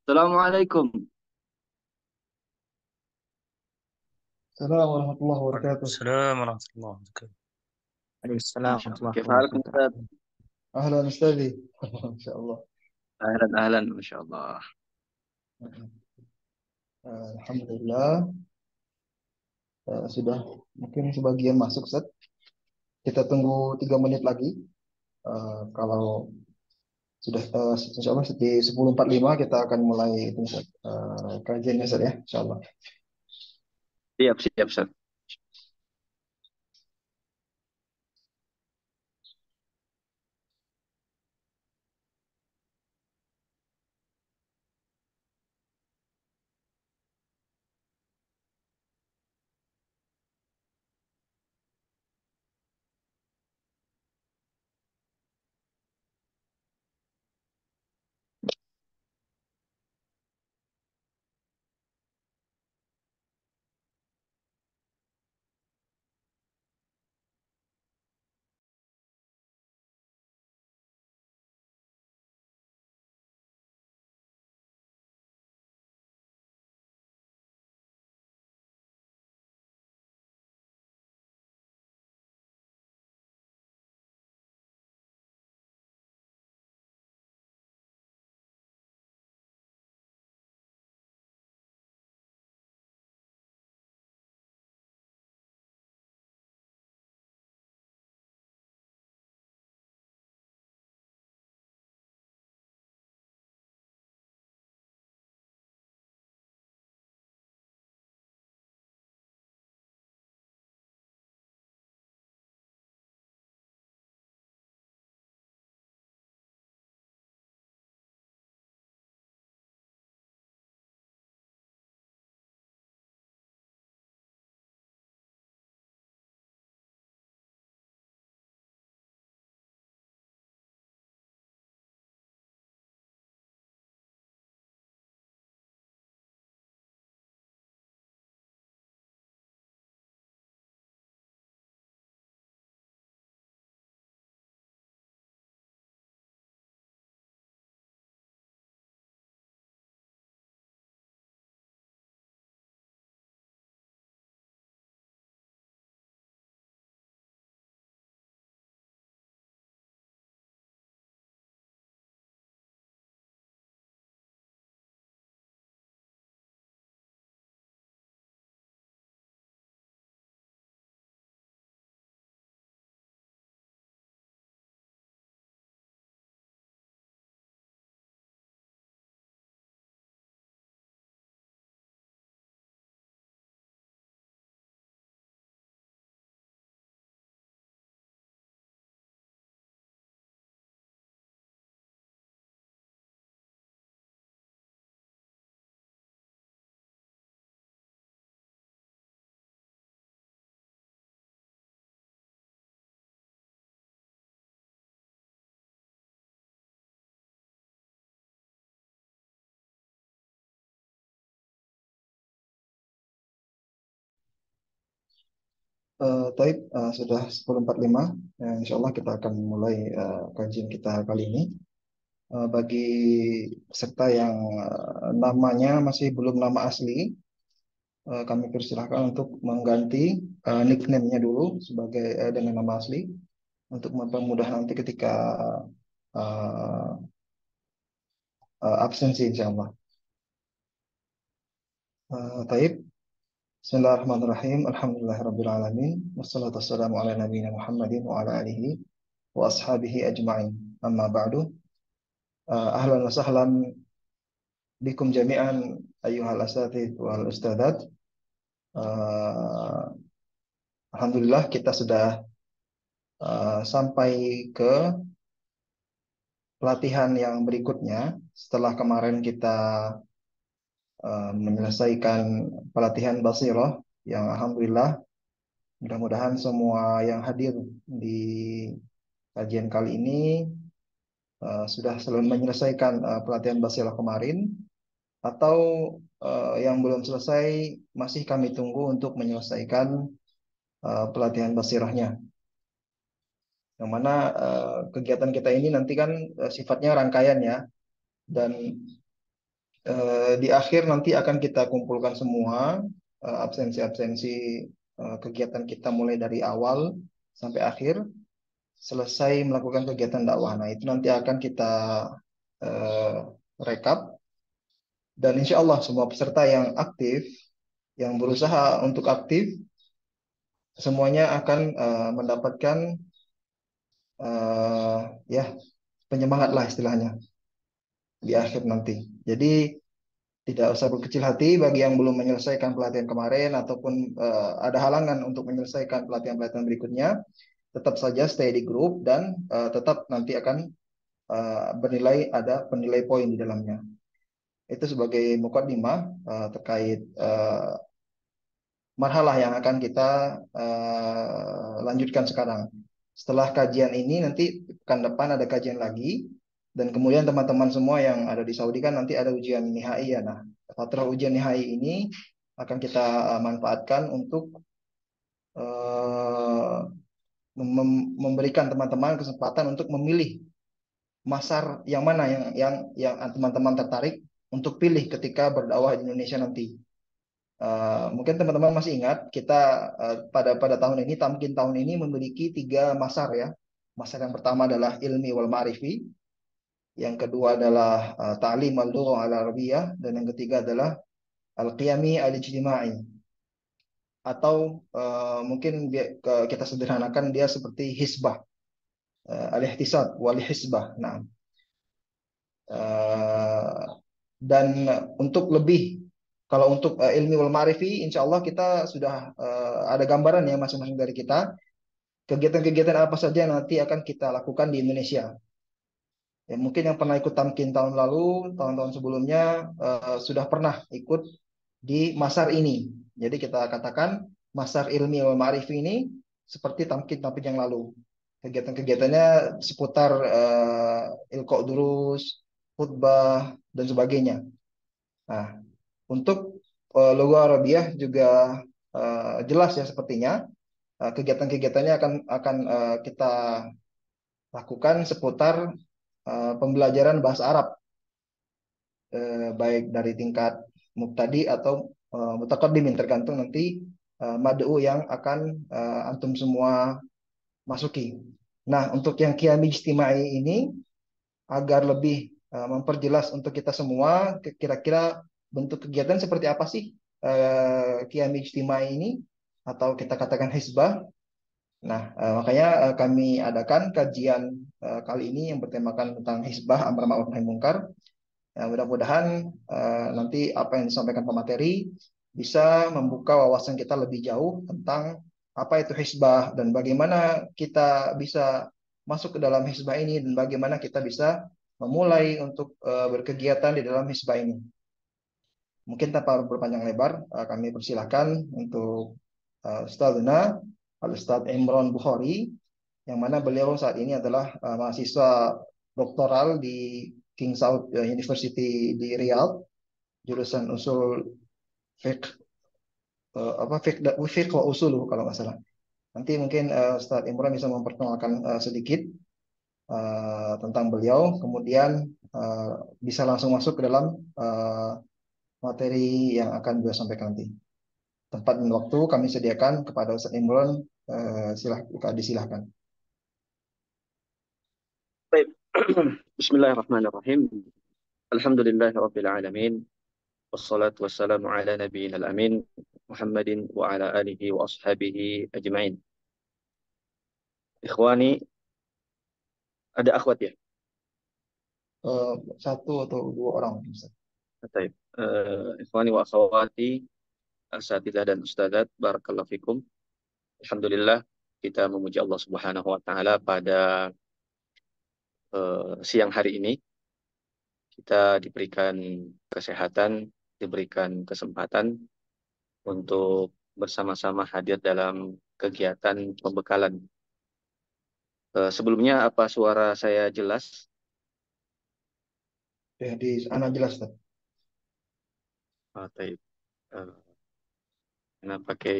Assalamualaikum. Assalamualaikum warahmatullahi wabarakatuh. Assalamualaikum warahmatullahi wabarakatuh. Assalamualaikum warahmatullahi wabarakatuh. Ahlan Ustazi. Ahlan, ahlan, Allah. Eh, Alhamdulillah. Eh, sudah mungkin sebagian masuk, set. Kita tunggu tiga menit lagi. Eh, kalau sudah uh, insya Allah di 10.45 kita akan mulai itu, uh, eh, kajiannya Ustaz ya insya Allah. Siap, siap Ustaz. Uh, Taib uh, sudah 10.45, ya, insya Allah kita akan mulai uh, kajian kita kali ini. Uh, bagi peserta yang uh, namanya masih belum nama asli, uh, kami persilahkan untuk mengganti uh, nickname dulu sebagai uh, dengan nama asli untuk mempermudah nanti ketika uh, uh, absensi insya Allah. Uh, Taib, Bismillahirrahmanirrahim. Alhamdulillahirrahmanirrahim. Wassalatu wassalamu ala Muhammadin wa ala alihi wa ashabihi ajma'in. Amma ba'du. Uh, ahlan wa sahlan bikum jami'an ayuhal asatid wal ustadat. Uh, Alhamdulillah kita sudah uh, sampai ke pelatihan yang berikutnya. Setelah kemarin kita Eh, menyelesaikan pelatihan basiroh yang alhamdulillah mudah-mudahan semua yang hadir di kajian kali ini uh, sudah menyelesaikan uh, pelatihan basiroh kemarin atau uh, yang belum selesai masih kami tunggu untuk menyelesaikan uh, pelatihan basirohnya yang mana uh, kegiatan kita ini nanti kan uh, sifatnya rangkaian ya dan Eh, di akhir nanti akan kita kumpulkan semua eh, absensi-absensi eh, kegiatan kita mulai dari awal sampai akhir selesai melakukan kegiatan dakwah. Nah, itu nanti akan kita rekap dan insya Allah semua peserta yang aktif, yang berusaha untuk aktif, semuanya akan mendapatkan ya penyemangat lah istilahnya di akhir nanti. Jadi tidak usah berkecil hati bagi yang belum menyelesaikan pelatihan kemarin ataupun uh, ada halangan untuk menyelesaikan pelatihan-pelatihan berikutnya, tetap saja stay di grup dan uh, tetap nanti akan uh, bernilai ada penilai poin di dalamnya. Itu sebagai mukadimah uh, terkait uh, marhalah yang akan kita uh, lanjutkan sekarang. Setelah kajian ini nanti pekan depan ada kajian lagi dan kemudian teman-teman semua yang ada di Saudi kan nanti ada ujian Nihai ya. Nah, fatrah ujian Nihai ini akan kita eh, manfaatkan untuk eh, memberikan teman-teman kesempatan untuk memilih masar yang mana yang yang yang teman-teman tertarik untuk pilih ketika berdakwah di Indonesia nanti. Uh, mungkin teman-teman masih ingat kita uh, pada pada tahun ini tamkin tahun ini memiliki tiga masar ya masar yang pertama adalah ilmi wal ma'rifi yang kedua adalah uh, ta'lim al-lughah al-arabiyah dan yang ketiga adalah al-qiyami al-ijtima'i atau uh, mungkin kita sederhanakan dia seperti hisbah uh, al-ihtisab wal hisbah nah uh, dan untuk lebih kalau untuk uh, ilmi wal marifi insyaallah kita sudah uh, ada gambaran ya masing-masing dari kita kegiatan-kegiatan apa saja yang nanti akan kita lakukan di Indonesia ya, mungkin yang pernah ikut tamkin tahun lalu, tahun-tahun sebelumnya uh, sudah pernah ikut di masar ini. Jadi kita katakan masar ilmi wa ma'rif ini seperti tamkin tamkin yang lalu. Kegiatan-kegiatannya seputar uh, eh, ilko durus, khutbah dan sebagainya. Nah, untuk uh, logo Arabiah juga uh, jelas ya sepertinya kegiatan-kegiatannya akan akan uh, kita lakukan seputar Eh, pembelajaran bahasa Arab eh, baik dari tingkat mubtadi atau eh, mutaqaddimin tergantung nanti eh, mad'u yang akan eh, antum semua masuki. Nah, untuk yang kiami ijtimai ini agar lebih eh, memperjelas untuk kita semua kira-kira bentuk kegiatan seperti apa sih eh, kiami ijtimai ini atau kita katakan hisbah Nah, eh, makanya eh, kami adakan kajian eh, kali ini yang bertemakan tentang hisbah amar ma'ruf nahi mungkar. mudah-mudahan nanti apa yang disampaikan pemateri bisa membuka wawasan kita lebih jauh tentang apa itu hisbah dan bagaimana kita bisa masuk ke dalam hisbah ini dan bagaimana kita bisa memulai untuk berkegiatan di dalam hisbah ini. Mungkin tanpa berpanjang lebar, kami persilahkan untuk Luna Al Ustadz Emron Bukhari yang mana beliau saat ini adalah uh, mahasiswa doktoral di King Saud uh, University di Riyadh jurusan usul fiqh uh, apa fiqh fiqh wa usul kalau nggak salah. Nanti mungkin uh, Ustadz Imron bisa memperkenalkan uh, sedikit uh, tentang beliau, kemudian uh, bisa langsung masuk ke dalam uh, materi yang akan beliau sampaikan nanti tempat dan waktu kami sediakan kepada Ustaz Imron eh, silah, disilahkan. Baik. Bismillahirrahmanirrahim. Alhamdulillahi alamin. Wassalatu wassalamu ala nabiyina al-amin Muhammadin wa ala alihi wa ashabihi ajma'in. Ikhwani ada akhwat ya? Uh, satu atau dua orang Ustaz. Uh, eh, ikhwani wa akhwati, asatidah dan ustadzat barakallahu fikum alhamdulillah kita memuji Allah Subhanahu wa taala pada uh, siang hari ini kita diberikan kesehatan diberikan kesempatan untuk bersama-sama hadir dalam kegiatan pembekalan uh, sebelumnya apa suara saya jelas ya di sana jelas Pak. Ah, uh, Nah, pakai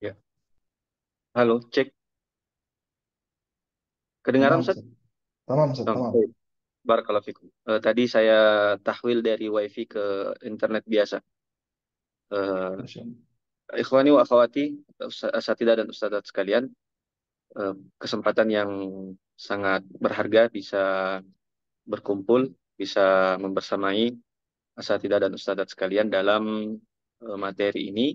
Ya. Halo, cek. Kedengaran, Tamam, Ustaz? Ustaz. Tamam, Ustaz, Oke. Oh, tamam. Barakalafikum. Uh, eh, tadi saya tahwil dari wifi ke internet biasa. Uh, ikhwani wa akhawati, asatidah dan ustadzat sekalian, uh, kesempatan yang sangat berharga bisa berkumpul, bisa membersamai asatidah dan ustadzat sekalian dalam uh, materi ini,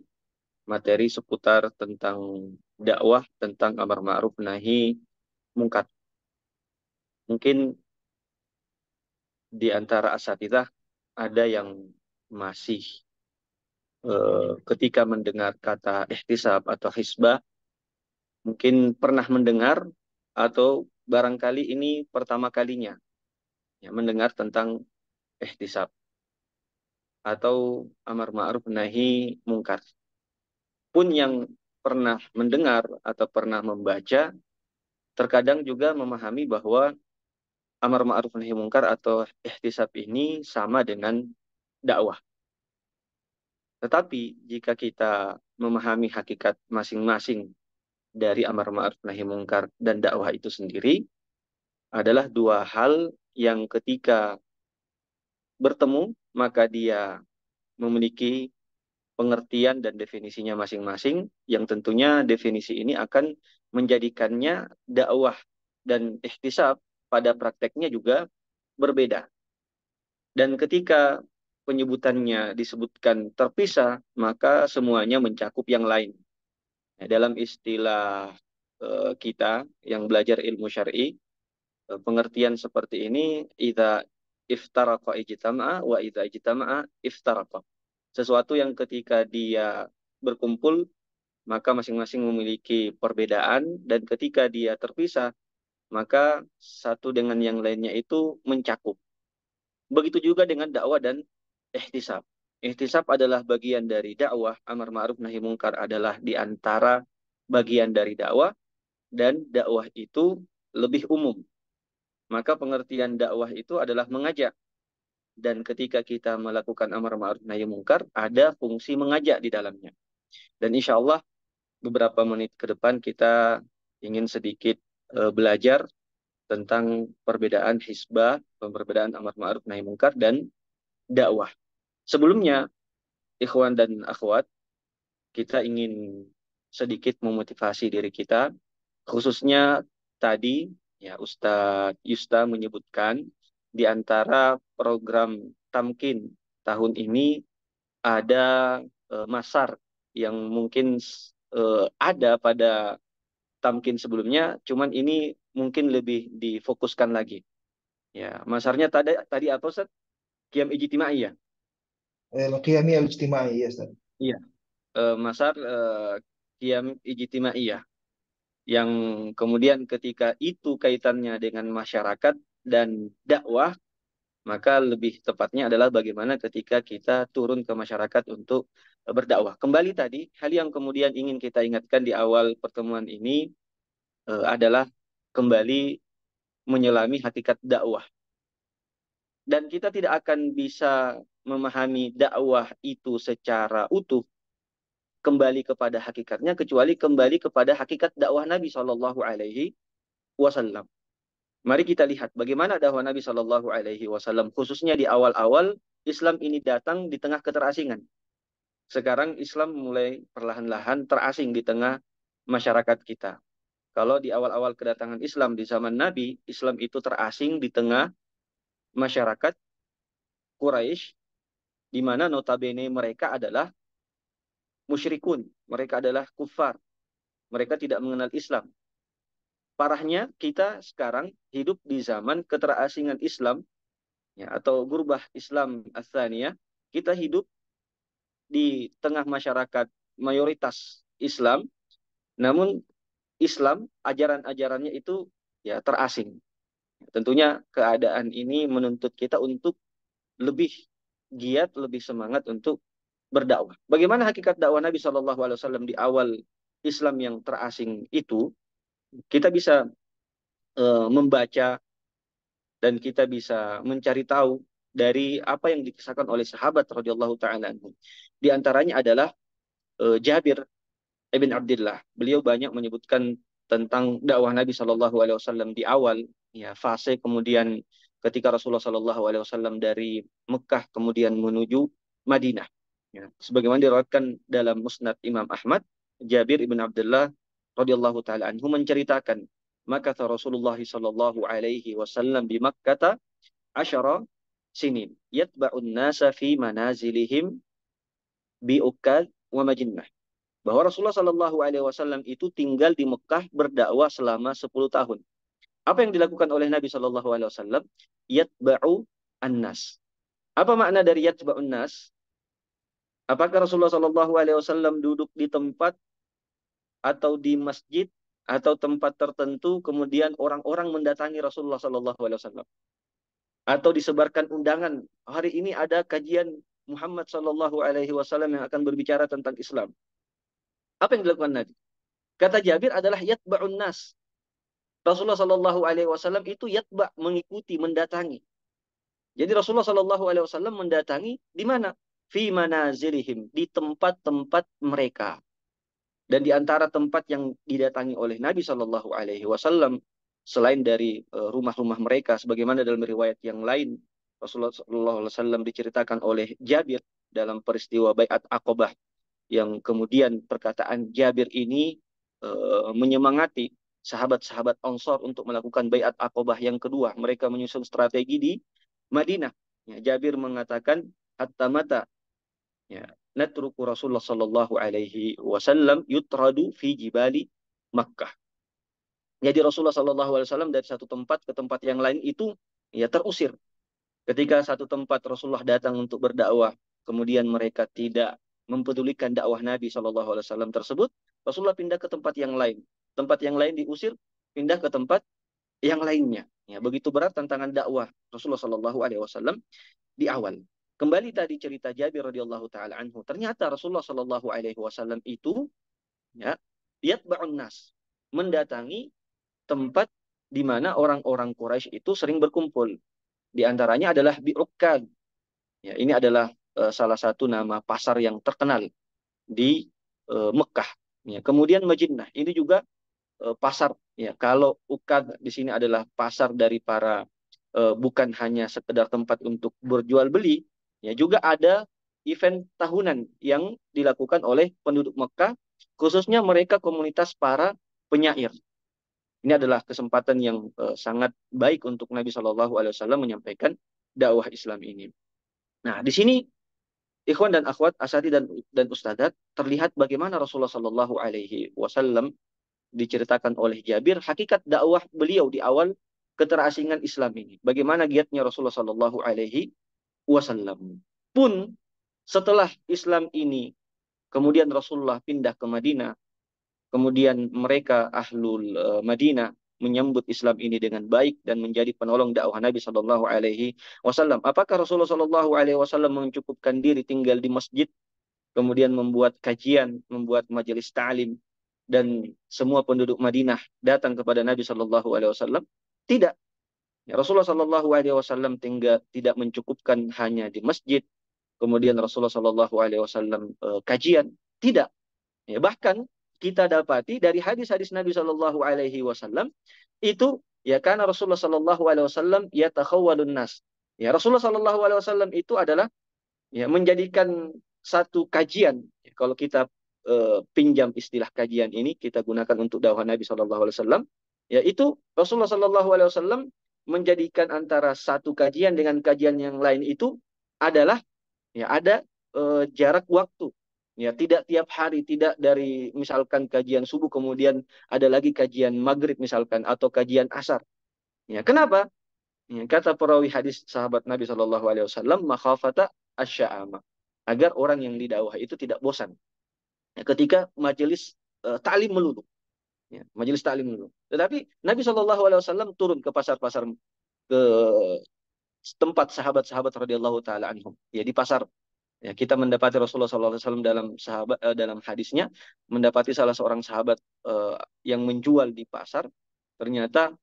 materi seputar tentang dakwah, tentang amar ma'ruf nahi mungkat. Mungkin di antara asatidah ada yang masih eh, ketika mendengar kata ihtisab atau hisbah mungkin pernah mendengar atau barangkali ini pertama kalinya ya, mendengar tentang ihtisab atau amar ma'ruf nahi mungkar pun yang pernah mendengar atau pernah membaca terkadang juga memahami bahwa amar ma'ruf nahi mungkar atau ihtisab ini sama dengan dakwah. Tetapi jika kita memahami hakikat masing-masing dari amar ma'ruf nahi mungkar dan dakwah itu sendiri adalah dua hal yang ketika bertemu maka dia memiliki pengertian dan definisinya masing-masing yang tentunya definisi ini akan menjadikannya dakwah dan ihtisab pada prakteknya juga berbeda. Dan ketika penyebutannya disebutkan terpisah, maka semuanya mencakup yang lain. Nah, dalam istilah e, kita yang belajar ilmu syar'i, e, pengertian seperti ini ida iftaraqa ijtama'a wa ida ijtama'a iftaraqa. Sesuatu yang ketika dia berkumpul maka masing-masing memiliki perbedaan dan ketika dia terpisah maka satu dengan yang lainnya itu mencakup. Begitu juga dengan dakwah dan ihtisab. Ihtisab adalah bagian dari dakwah, amar ma'ruf nahi mungkar adalah di antara bagian dari dakwah dan dakwah itu lebih umum. Maka pengertian dakwah itu adalah mengajak dan ketika kita melakukan amar ma'ruf nahi mungkar ada fungsi mengajak di dalamnya. Dan insya Allah beberapa menit ke depan kita ingin sedikit Eh, belajar tentang perbedaan hisbah, perbedaan amar ma'ruf nahi mungkar dan dakwah. Sebelumnya ikhwan dan akhwat, kita ingin sedikit memotivasi diri kita khususnya tadi ya Ustaz Yusta menyebutkan di antara program Tamkin tahun ini ada e, masar yang mungkin e, ada pada tamkin sebelumnya, cuman ini mungkin lebih difokuskan lagi. Ya, masarnya tadi tadi apa Ustaz? Qiyam ijtimai ya. Eh, qiyam ijtimai ya Ustaz. Iya. Eh, masar eh, qiyam ijtimai ya. Yang kemudian ketika itu kaitannya dengan masyarakat dan dakwah, maka lebih tepatnya adalah bagaimana ketika kita turun ke masyarakat untuk berdakwah. Kembali tadi, hal yang kemudian ingin kita ingatkan di awal pertemuan ini eh, adalah kembali menyelami hakikat dakwah. Dan kita tidak akan bisa memahami dakwah itu secara utuh kembali kepada hakikatnya kecuali kembali kepada hakikat dakwah Nabi Shallallahu alaihi wasallam. Mari kita lihat bagaimana dakwah Nabi Shallallahu Alaihi Wasallam khususnya di awal-awal Islam ini datang di tengah keterasingan. Sekarang Islam mulai perlahan-lahan terasing di tengah masyarakat kita. Kalau di awal-awal kedatangan Islam di zaman Nabi, Islam itu terasing di tengah masyarakat Quraisy, di mana notabene mereka adalah musyrikun, mereka adalah kufar, mereka tidak mengenal Islam parahnya kita sekarang hidup di zaman keterasingan Islam ya, atau gurbah Islam asaniyah kita hidup di tengah masyarakat mayoritas Islam namun Islam ajaran-ajarannya itu ya terasing tentunya keadaan ini menuntut kita untuk lebih giat lebih semangat untuk berdakwah bagaimana hakikat dakwah Nabi Shallallahu Alaihi Wasallam di awal Islam yang terasing itu kita bisa uh, membaca dan kita bisa mencari tahu dari apa yang dikisahkan oleh sahabat radhiyallahu taala Di antaranya adalah uh, Jabir ibn Abdullah. Beliau banyak menyebutkan tentang dakwah Nabi Shallallahu alaihi wasallam di awal ya fase kemudian ketika Rasulullah Shallallahu alaihi wasallam dari Mekah kemudian menuju Madinah. Ya, sebagaimana diriwayatkan dalam Musnad Imam Ahmad, Jabir ibn Abdullah radhiyallahu taala anhu menceritakan maka Rasulullah sallallahu alaihi wasallam di Makkah asyara sinin yatba'un nasa fi manazilihim ukal wa majinnah bahwa Rasulullah Shallallahu Alaihi Wasallam itu tinggal di Mekah berdakwah selama 10 tahun. Apa yang dilakukan oleh Nabi Shallallahu Alaihi Wasallam? Yatba'u annas. Apa makna dari yatba'un nas Apakah Rasulullah Shallallahu Alaihi Wasallam duduk di tempat atau di masjid atau tempat tertentu kemudian orang-orang mendatangi Rasulullah Shallallahu Alaihi Wasallam atau disebarkan undangan hari ini ada kajian Muhammad Shallallahu Alaihi Wasallam yang akan berbicara tentang Islam apa yang dilakukan Nabi kata Jabir adalah yatba'un nas Rasulullah Shallallahu Alaihi Wasallam itu yatba mengikuti mendatangi jadi Rasulullah Shallallahu Alaihi Wasallam mendatangi di mana fi di tempat-tempat mereka dan di antara tempat yang didatangi oleh Nabi Shallallahu Alaihi Wasallam selain dari e, rumah-rumah mereka, sebagaimana dalam riwayat yang lain Rasulullah Shallallahu Alaihi Wasallam diceritakan oleh Jabir dalam peristiwa Bayat Akobah yang kemudian perkataan Jabir ini e, menyemangati sahabat-sahabat Ansor untuk melakukan Bayat Akobah yang kedua. Mereka menyusun strategi di Madinah. Ya, Jabir mengatakan hatta mata ya, natruku Rasulullah sallallahu alaihi wasallam yutradu fi jibali Makkah. Jadi Rasulullah sallallahu alaihi wasallam dari satu tempat ke tempat yang lain itu ya terusir. Ketika satu tempat Rasulullah datang untuk berdakwah, kemudian mereka tidak mempedulikan dakwah Nabi Shallallahu Alaihi Wasallam tersebut, Rasulullah pindah ke tempat yang lain. Tempat yang lain diusir, pindah ke tempat yang lainnya. Ya, begitu berat tantangan dakwah Rasulullah Shallallahu Alaihi Wasallam di awal. Kembali tadi cerita Jabir radhiyallahu taala anhu, ternyata Rasulullah shallallahu alaihi wasallam itu ya yatba'un nas, mendatangi tempat di mana orang-orang Quraisy itu sering berkumpul. Di antaranya adalah Bi'ukkad. Ya, ini adalah uh, salah satu nama pasar yang terkenal di uh, Mekah. Ya, kemudian Majinnah, ini juga uh, pasar. Ya, kalau Ukad di sini adalah pasar dari para uh, bukan hanya sekedar tempat untuk berjual beli, Ya, juga ada event tahunan yang dilakukan oleh penduduk Mekah, khususnya mereka komunitas para penyair. Ini adalah kesempatan yang uh, sangat baik untuk Nabi Shallallahu Alaihi Wasallam menyampaikan dakwah Islam ini. Nah, di sini Ikhwan dan akhwat, asadi dan dan ustadzat terlihat bagaimana Rasulullah Shallallahu Alaihi Wasallam diceritakan oleh Jabir hakikat dakwah beliau di awal keterasingan Islam ini. Bagaimana giatnya Rasulullah Shallallahu Alaihi wasallam. Pun setelah Islam ini kemudian Rasulullah pindah ke Madinah, kemudian mereka ahlul e, Madinah menyambut Islam ini dengan baik dan menjadi penolong dakwah Nabi Shallallahu Alaihi Wasallam. Apakah Rasulullah Shallallahu Alaihi Wasallam mencukupkan diri tinggal di masjid, kemudian membuat kajian, membuat majelis ta'lim, dan semua penduduk Madinah datang kepada Nabi Shallallahu Alaihi Wasallam? Tidak. Ya, Rasulullah Shallallahu Alaihi Wasallam tinggal tidak mencukupkan hanya di masjid, kemudian Rasulullah Shallallahu Alaihi Wasallam e, kajian, tidak. Ya, bahkan kita dapati dari hadis-hadis Nabi Shallallahu Alaihi Wasallam itu ya karena Rasulullah Shallallahu Alaihi Wasallam ya takhawalun nas. Ya Rasulullah Shallallahu Alaihi Wasallam itu adalah ya menjadikan satu kajian. Ya, kalau kita e, pinjam istilah kajian ini kita gunakan untuk dakwah Nabi Shallallahu Alaihi Wasallam, yaitu Rasulullah Shallallahu Alaihi Wasallam menjadikan antara satu kajian dengan kajian yang lain itu adalah ya ada e, jarak waktu ya tidak tiap hari tidak dari misalkan kajian subuh kemudian ada lagi kajian maghrib misalkan atau kajian asar ya kenapa ya, kata perawi hadis sahabat Nabi saw Alaihi Wasallam makhafata asya'ama agar orang yang didawah itu tidak bosan ya, ketika majelis e, talim melulu ya, majelis taklim dulu. Tetapi Nabi saw turun ke pasar-pasar ke tempat sahabat-sahabat radhiyallahu taala anhum ya di pasar ya kita mendapati Rasulullah saw dalam sahabat eh, dalam hadisnya mendapati salah seorang sahabat eh, yang menjual di pasar ternyata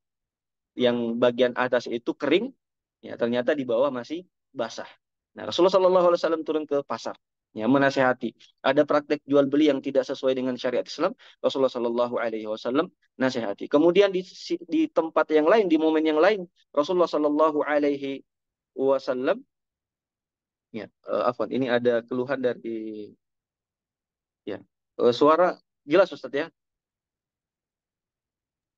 yang bagian atas itu kering ya ternyata di bawah masih basah nah Rasulullah saw turun ke pasar ya menasehati. Ada praktek jual beli yang tidak sesuai dengan syariat Islam, Rasulullah Shallallahu Alaihi Wasallam nasihati. Kemudian di, di tempat yang lain, di momen yang lain, Rasulullah Shallallahu Alaihi Wasallam, ya, uh, afwan, ini ada keluhan dari, ya, uh, suara jelas Ustaz ya?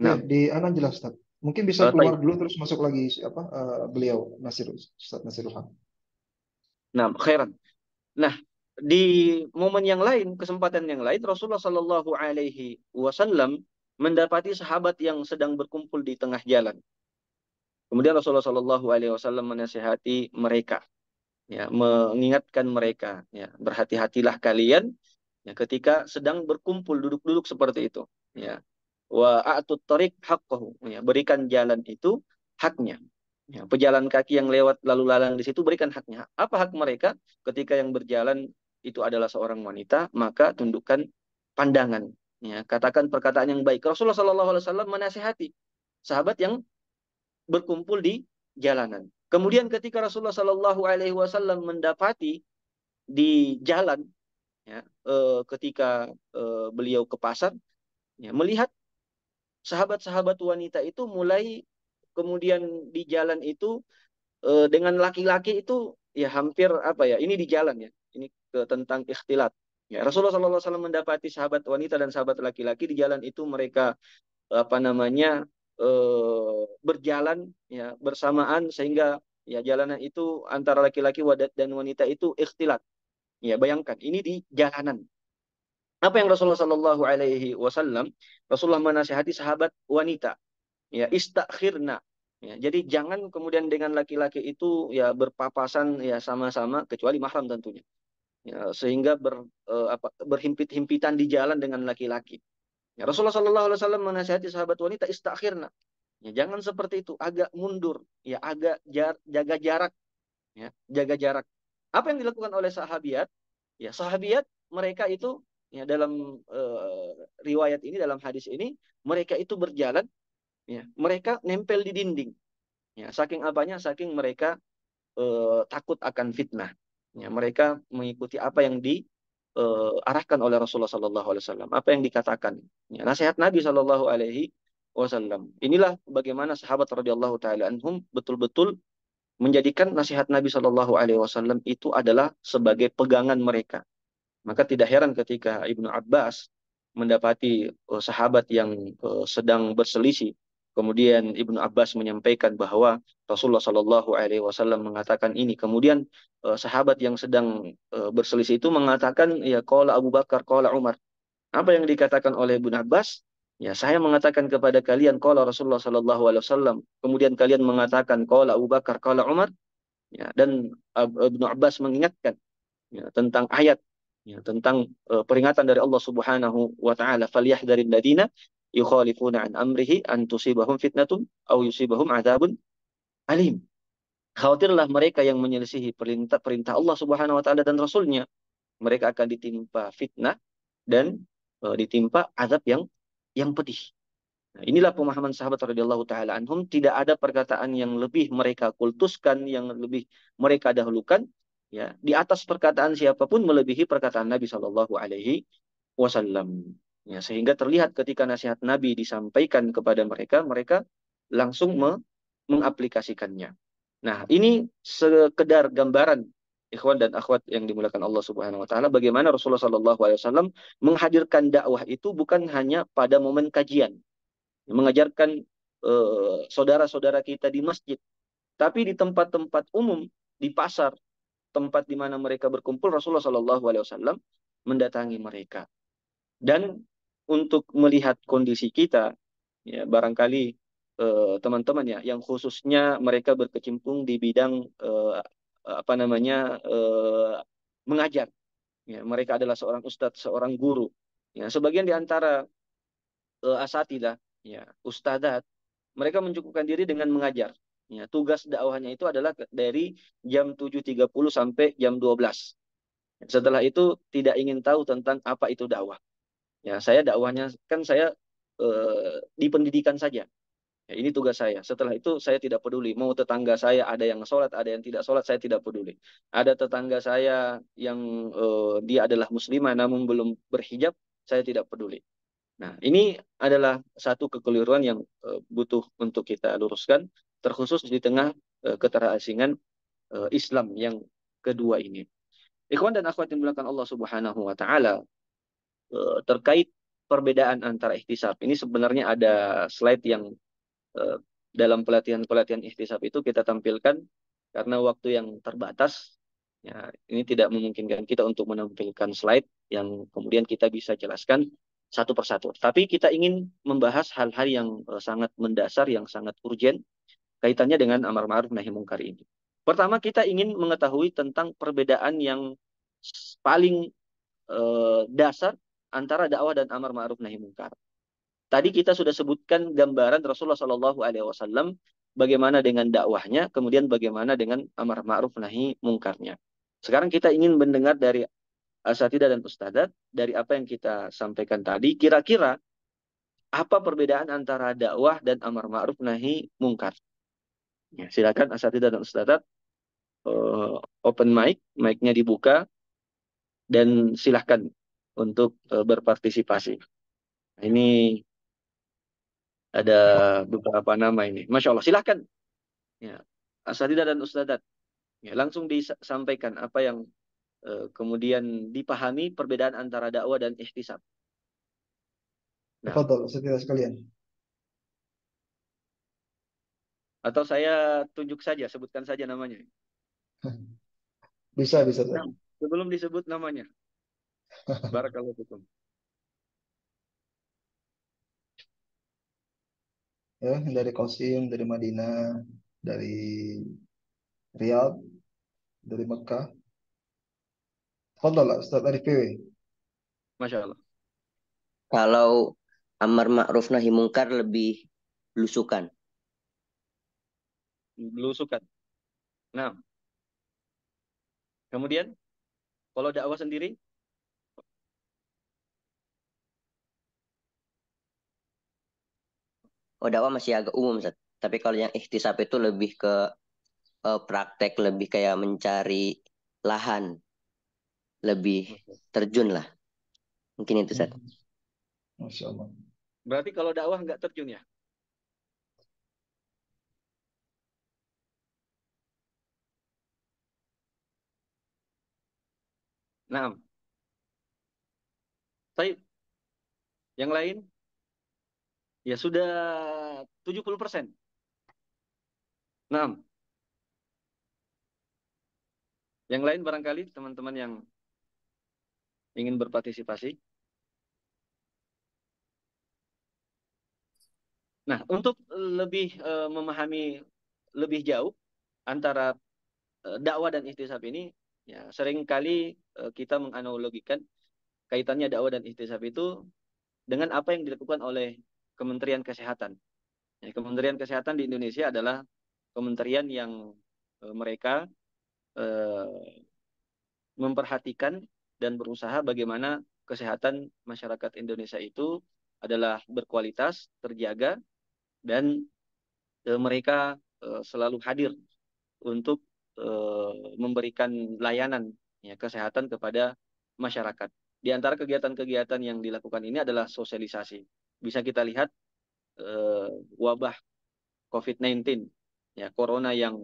ya. Nah, di Anan ah, jelas Ustaz. Mungkin bisa eh, keluar dulu terus masuk lagi apa uh, beliau Nasir Ustaz Nasirullah. Nah, khairan. Nah, di momen yang lain, kesempatan yang lain, Rasulullah Shallallahu Alaihi Wasallam mendapati sahabat yang sedang berkumpul di tengah jalan. Kemudian Rasulullah Shallallahu Alaihi Wasallam menasihati mereka, ya, mengingatkan mereka, ya, berhati-hatilah kalian ya, ketika sedang berkumpul duduk-duduk seperti itu. Ya. Wa atut Ya, berikan jalan itu haknya. Ya, pejalan kaki yang lewat lalu lalang di situ berikan haknya. Apa hak mereka ketika yang berjalan itu adalah seorang wanita, maka tundukkan pandangan. Ya, katakan perkataan yang baik. Rasulullah SAW Alaihi menasehati sahabat yang berkumpul di jalanan. Kemudian ketika Rasulullah SAW mendapati di jalan, ya, eh, ketika eh, beliau ke pasar, ya, melihat sahabat-sahabat wanita itu mulai kemudian di jalan itu eh, dengan laki-laki itu ya hampir apa ya ini di jalan ya ke tentang ikhtilat. Ya, Rasulullah SAW mendapati sahabat wanita dan sahabat laki-laki di jalan itu mereka apa namanya eh, berjalan ya bersamaan sehingga ya jalanan itu antara laki-laki wadat dan wanita itu ikhtilat. Ya bayangkan ini di jalanan. Apa yang Rasulullah Shallallahu Alaihi Wasallam Rasulullah menasihati sahabat wanita ya istakhirna Ya, jadi jangan kemudian dengan laki-laki itu ya berpapasan ya sama-sama kecuali mahram tentunya ya, sehingga ber, eh, apa, berhimpit-himpitan di jalan dengan laki-laki. Ya, Rasulullah Shallallahu Alaihi Wasallam menasihati sahabat wanita istakhirna. Ya, jangan seperti itu, agak mundur, ya agak jar, jaga jarak, ya jaga jarak. Apa yang dilakukan oleh sahabiat? Ya sahabiat mereka itu ya dalam eh, riwayat ini dalam hadis ini mereka itu berjalan, ya mereka nempel di dinding. Ya saking apanya? Saking mereka eh, takut akan fitnah. Ya, mereka mengikuti apa yang diarahkan eh, oleh Rasulullah Sallallahu Alaihi Wasallam, apa yang dikatakan. Ya, nasihat Nabi Sallallahu Alaihi Wasallam. Inilah bagaimana sahabat radhiyallahu taala anhum betul-betul menjadikan nasihat Nabi Shallallahu Alaihi Wasallam itu adalah sebagai pegangan mereka. Maka tidak heran ketika Ibnu Abbas mendapati eh, sahabat yang eh, sedang berselisih Kemudian Ibnu Abbas menyampaikan bahwa Rasulullah Shallallahu Alaihi Wasallam mengatakan ini. Kemudian eh, sahabat yang sedang eh, berselisih itu mengatakan ya kola Abu Bakar, kola Umar. Apa yang dikatakan oleh Ibnu Abbas? Ya saya mengatakan kepada kalian kola Rasulullah Shallallahu Alaihi Wasallam. Kemudian kalian mengatakan kola Abu Bakar, kola Umar. Ya, dan Ibnu Abbas mengingatkan ya, tentang ayat ya, tentang uh, peringatan dari Allah Subhanahu wa taala falyahdharil ladina yukhalifuna an amrihi an tusibahum fitnatun aw yusibahum adabun alim. Khawatirlah mereka yang menyelisihi perintah perintah Allah Subhanahu wa taala dan rasulnya. Mereka akan ditimpa fitnah dan e, ditimpa azab yang yang pedih. Nah, inilah pemahaman sahabat radhiyallahu taala anhum, tidak ada perkataan yang lebih mereka kultuskan, yang lebih mereka dahulukan ya, di atas perkataan siapapun melebihi perkataan Nabi Shallallahu alaihi wasallam. Ya, sehingga terlihat ketika nasihat Nabi disampaikan kepada mereka, mereka langsung me mengaplikasikannya. Nah, ini sekedar gambaran ikhwan dan akhwat yang dimulakan Allah Subhanahu wa taala bagaimana Rasulullah sallallahu alaihi wasallam menghadirkan dakwah itu bukan hanya pada momen kajian mengajarkan eh, saudara-saudara eh, kita di masjid tapi di tempat-tempat umum di pasar tempat di mana mereka berkumpul Rasulullah sallallahu alaihi wasallam mendatangi mereka dan untuk melihat kondisi kita, ya barangkali eh, teman-teman eh, ya yang khususnya mereka berkecimpung di bidang eh, apa namanya eh, mengajar. Ya, mereka adalah seorang ustadz, seorang guru. Ya, sebagian di antara eh, asatidah, ya, ustadzat, mereka mencukupkan diri dengan mengajar. Ya, tugas dakwahnya itu adalah dari jam 7.30 sampai jam 12. Setelah itu tidak ingin tahu tentang apa itu dakwah. Ya, saya dakwahnya kan saya eh, di pendidikan saja. Ya, ini tugas saya. Setelah itu saya tidak peduli. Mau tetangga saya ada yang sholat, ada yang tidak sholat, saya tidak peduli. Ada tetangga saya yang eh, dia adalah muslimah namun belum berhijab, saya tidak peduli. Nah, ini adalah satu kekeliruan yang eh, butuh untuk kita luruskan, terkhusus di tengah eh, keterasingan eh, Islam yang kedua ini. Ikhwan dan akhwat yang belakang Allah Subhanahu wa taala, Eh, terkait perbedaan antara ikhtisab. Ini sebenarnya ada slide yang eh, dalam pelatihan-pelatihan ikhtisab itu kita tampilkan karena waktu yang terbatas ya ini tidak memungkinkan kita untuk menampilkan slide yang kemudian kita bisa jelaskan satu persatu. Tapi kita ingin membahas hal-hal yang eh, sangat mendasar, yang sangat urgent kaitannya dengan amar ma'ruf nahi mungkar ini. Pertama kita ingin mengetahui tentang perbedaan yang paling uh, dasar antara dakwah dan amar ma'ruf nahi mungkar. Tadi kita sudah sebutkan gambaran Rasulullah Shallallahu Alaihi Wasallam bagaimana dengan dakwahnya, kemudian bagaimana dengan amar ma'ruf nahi mungkarnya. Sekarang kita ingin mendengar dari asatidah dan ustadzat dari apa yang kita sampaikan tadi, kira-kira apa perbedaan antara dakwah dan amar ma'ruf nahi mungkar. Ya, silakan asatidah dan ustadzat eh, open mic, mic-nya dibuka dan silahkan untuk uh, berpartisipasi. Ini ada beberapa nama ini. Masya Allah, silahkan. Ya, asadidah dan ustadat. Ya, langsung disampaikan apa yang uh, kemudian dipahami perbedaan antara dakwah dan ihtisab. Nah. Foto, sekalian. Atau saya tunjuk saja, sebutkan saja namanya. Bisa, bisa. Nah, sebelum disebut namanya, Barakallahu fikum. Gitu. Ya, dari Qasim, dari Madinah, dari Riyadh, dari Mekah. Fadal, Ustaz dari PW. Masya Allah. Kalau Amar Ma'ruf Nahi Mungkar lebih lusukan. Lusukan. Nah. Kemudian, kalau dakwah sendiri, oh dakwah masih agak umum Zat. tapi kalau yang ikhtisab itu lebih ke uh, praktek lebih kayak mencari lahan lebih terjun lah mungkin itu Zat. Hmm. Masya Allah. Berarti kalau dakwah nggak terjun ya? Nah, Baik. Yang lain? Ya sudah 70 persen. Nah, yang lain barangkali teman-teman yang ingin berpartisipasi. Nah, untuk lebih uh, memahami lebih jauh antara uh, dakwah dan ihtisab ini, ya seringkali uh, kita menganalogikan kaitannya dakwah dan ihtisab itu dengan apa yang dilakukan oleh Kementerian Kesehatan. Ya, Kementerian Kesehatan di Indonesia adalah kementerian yang e, mereka e, memperhatikan dan berusaha bagaimana kesehatan masyarakat Indonesia itu adalah berkualitas, terjaga, dan e, mereka e, selalu hadir untuk e, memberikan layanan ya, kesehatan kepada masyarakat. Di antara kegiatan-kegiatan yang dilakukan ini adalah sosialisasi bisa kita lihat uh, wabah COVID-19 ya corona yang